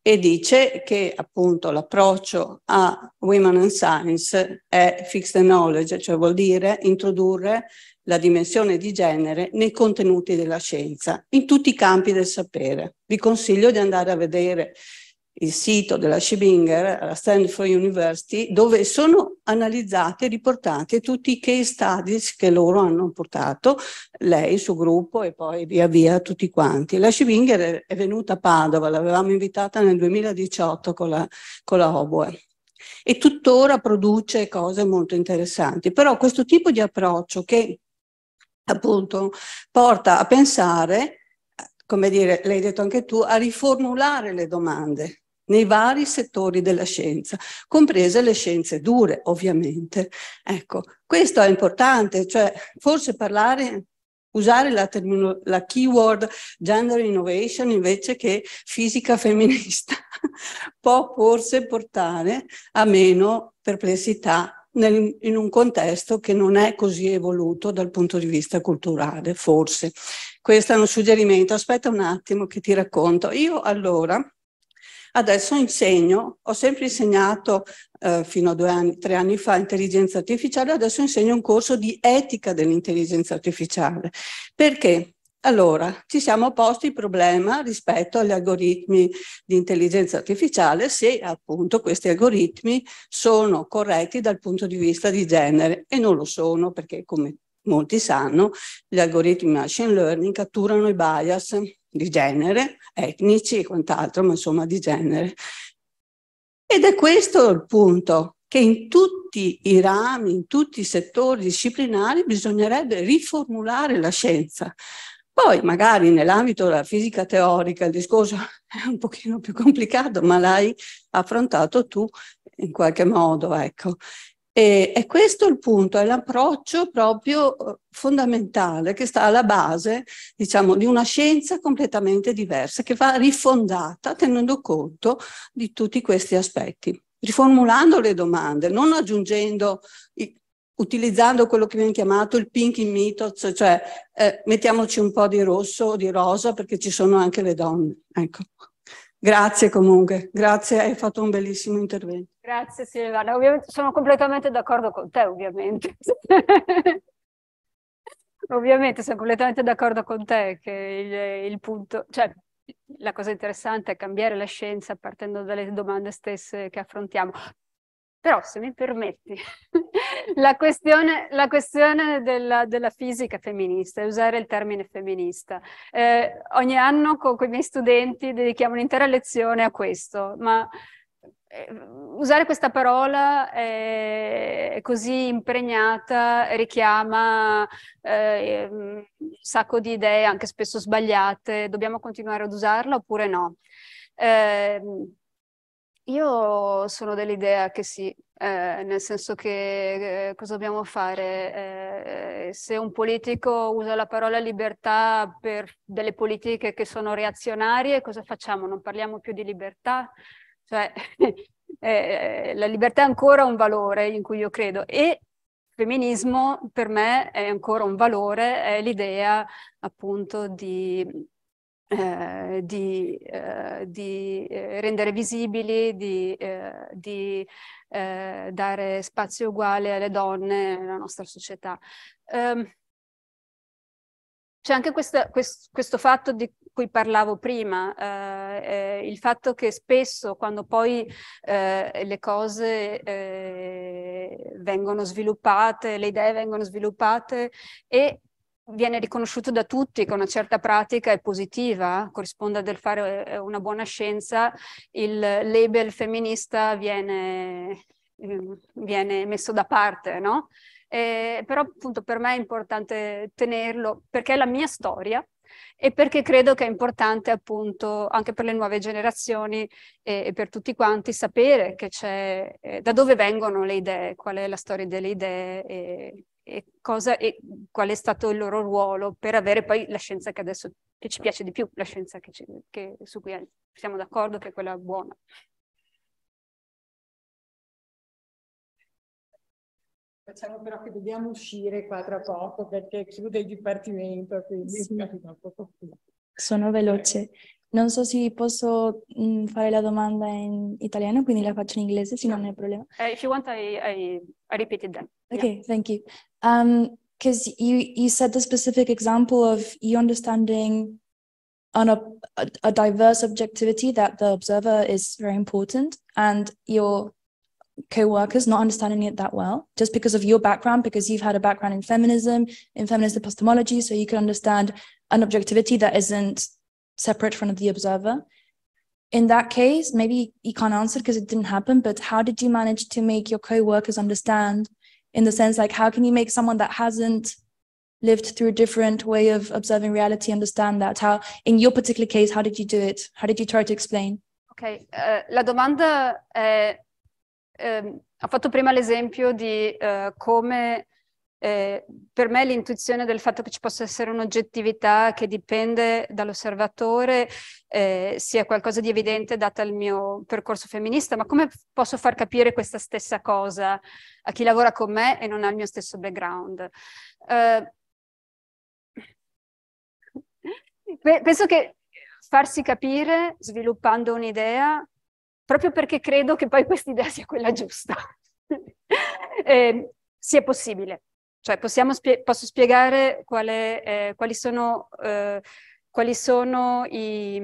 E dice che appunto l'approccio a Women in Science è fixed knowledge, cioè vuol dire introdurre la dimensione di genere nei contenuti della scienza, in tutti i campi del sapere. Vi consiglio di andare a vedere il sito della Schibinger alla Stanford University, dove sono analizzate e riportate tutti i case studies che loro hanno portato, lei, il suo gruppo e poi via via tutti quanti. La Schibinger è venuta a Padova, l'avevamo invitata nel 2018 con la, con la Oboe e tuttora produce cose molto interessanti. Però questo tipo di approccio che appunto porta a pensare come dire, l'hai detto anche tu, a riformulare le domande nei vari settori della scienza, comprese le scienze dure, ovviamente. Ecco, questo è importante, cioè forse parlare usare la, termino, la, keyword gender innovation invece che fisica femminista può forse portare a meno perplessità nel, in un contesto che non è così evoluto dal punto di vista culturale, forse. Questo è un suggerimento, aspetta un attimo che ti racconto. Io allora Adesso insegno, ho sempre insegnato eh, fino a due anni, tre anni fa intelligenza artificiale, adesso insegno un corso di etica dell'intelligenza artificiale. Perché? Allora, ci siamo posti il problema rispetto agli algoritmi di intelligenza artificiale se appunto questi algoritmi sono corretti dal punto di vista di genere e non lo sono perché come molti sanno gli algoritmi machine learning catturano i bias di genere, etnici e quant'altro, ma insomma di genere. Ed è questo il punto, che in tutti i rami, in tutti i settori disciplinari bisognerebbe riformulare la scienza. Poi magari nell'ambito della fisica teorica il discorso è un pochino più complicato, ma l'hai affrontato tu in qualche modo, ecco. E, e questo è il punto, è l'approccio proprio eh, fondamentale che sta alla base, diciamo, di una scienza completamente diversa che va rifondata tenendo conto di tutti questi aspetti, riformulando le domande, non aggiungendo utilizzando quello che viene chiamato il pink in mitos, cioè eh, mettiamoci un po' di rosso o di rosa perché ci sono anche le donne. Ecco. Grazie comunque, grazie, hai fatto un bellissimo intervento. Grazie Silvana, ovviamente sono completamente d'accordo con te, ovviamente. ovviamente sono completamente d'accordo con te che il, il punto, cioè la cosa interessante è cambiare la scienza partendo dalle domande stesse che affrontiamo. Però, se mi permetti, la questione, la questione della, della, fisica femminista, usare il termine femminista. Eh, ogni anno con, con i miei studenti dedichiamo un'intera lezione a questo, ma eh, usare questa parola eh, così impregnata richiama eh, un sacco di idee, anche spesso sbagliate. Dobbiamo continuare ad usarla oppure no? Eh, io sono dell'idea che sì, eh, nel senso che eh, cosa dobbiamo fare? se un politico usa la parola libertà per delle politiche che sono reazionarie, cosa facciamo? Non parliamo più di libertà? Cioè, eh, eh, la libertà è ancora un valore in cui io credo e il femminismo per me è ancora un valore, è l'idea appunto di eh, di, eh, di, eh, rendere visibili, di, eh, di eh, dare spazio uguale alle donne nella nostra società. Um, c'è anche questa, quest, questo fatto di cui parlavo prima, eh, eh, il fatto che spesso quando poi eh, le cose eh, vengono sviluppate, le idee vengono sviluppate e viene riconosciuto da tutti che una certa pratica è positiva, corrisponde a del fare eh, una buona scienza, il label femminista viene, eh, viene messo da parte, no? eh, però appunto per me è importante tenerlo perché è la mia storia e perché credo che è importante appunto anche per le nuove generazioni e, e per tutti quanti sapere che c'è, eh, da dove vengono le idee, qual è la storia delle idee e, e, cosa, e qual è stato il loro ruolo per avere poi la scienza che adesso che ci piace di più, la scienza che ci, che, su cui siamo d'accordo che è quella buona. Facciamo però che dobbiamo uscire qua tra poco perché chiude il dipartimento, quindi sono veloce. Non so se posso mm, fare la domanda in italiano, quindi la faccio in inglese se non è problema. Uh, if you want, I, I, I repeat it then. Okay, yeah. thank you. Because um, you, you said the specific example of you understanding on a, a, a diverse objectivity that the observer is very important and your co-workers not understanding it that well just because of your background because you've had a background in feminism in feminist epistemology so you can understand an objectivity that isn't separate from the observer in that case maybe you can't answer because it didn't happen but how did you manage to make your co-workers understand in the sense like how can you make someone that hasn't lived through a different way of observing reality understand that how in your particular case how did you do it how did you try to explain ok uh, la domanda è eh, ho fatto prima l'esempio di eh, come eh, per me l'intuizione del fatto che ci possa essere un'oggettività che dipende dall'osservatore eh, sia qualcosa di evidente data il mio percorso femminista, ma come posso far capire questa stessa cosa a chi lavora con me e non ha il mio stesso background? Eh, penso che farsi capire sviluppando un'idea proprio perché credo che poi questa idea sia quella giusta. eh, è possibile. Cioè, spie- posso spiegare quale, eh, quali sono, eh, quali sono i,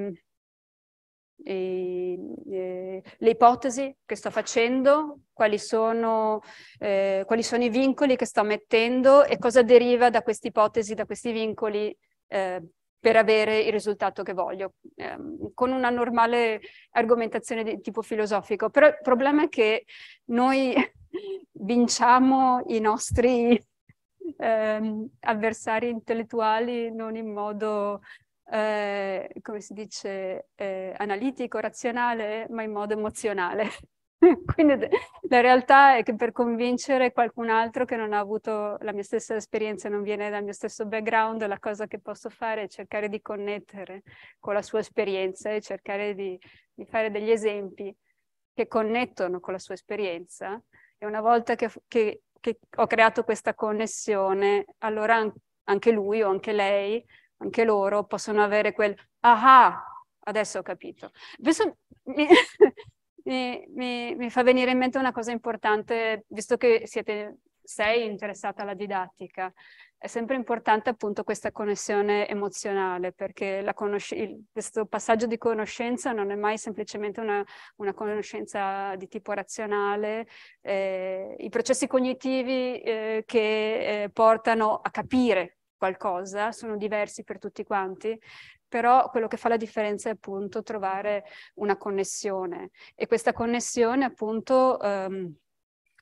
i, eh, le ipotesi che sto facendo, quali sono, eh, quali sono, i vincoli che sto mettendo e cosa deriva da queste ipotesi, da questi vincoli eh, per avere il risultato che voglio, ehm, con una normale argomentazione di tipo filosofico. Però il problema è che noi vinciamo i nostri ehm, avversari intellettuali non in modo, eh, come si dice, eh, analitico, razionale, ma in modo emozionale. Quindi la realtà è che per convincere qualcun altro che non ha avuto la mia stessa esperienza, non viene dal mio stesso background, la cosa che posso fare è cercare di connettere con la sua esperienza e cercare di, di fare degli esempi che connettono con la sua esperienza. E una volta che, che, che ho creato questa connessione, allora anche lui o anche lei, anche loro possono avere quel ah, ah adesso ho capito. Adesso mi... mi, mi, mi fa venire in mente una cosa importante, visto che siete sei interessata alla didattica. È sempre importante appunto questa connessione emozionale perché conosc- il, questo passaggio di conoscenza non è mai semplicemente una, una conoscenza di tipo razionale. Eh, I processi cognitivi eh, che eh, portano a capire qualcosa sono diversi per tutti quanti però quello che fa la differenza è appunto trovare una connessione e questa connessione appunto... Um,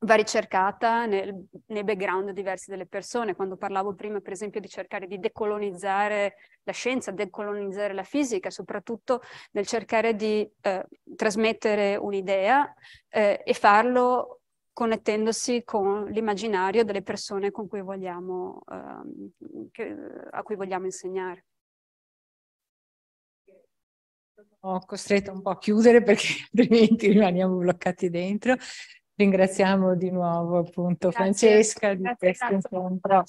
va ricercata nel, nei background diversi delle persone. Quando parlavo prima, per esempio, di cercare di decolonizzare la scienza, decolonizzare la fisica, soprattutto nel cercare di eh, trasmettere un'idea eh, e farlo connettendosi con l'immaginario delle persone con cui vogliamo, eh, che, a cui vogliamo insegnare sono costretta un po' a chiudere perché altrimenti rimaniamo bloccati dentro. Ringraziamo di nuovo appunto grazie, Francesca di grazie, questo incontro.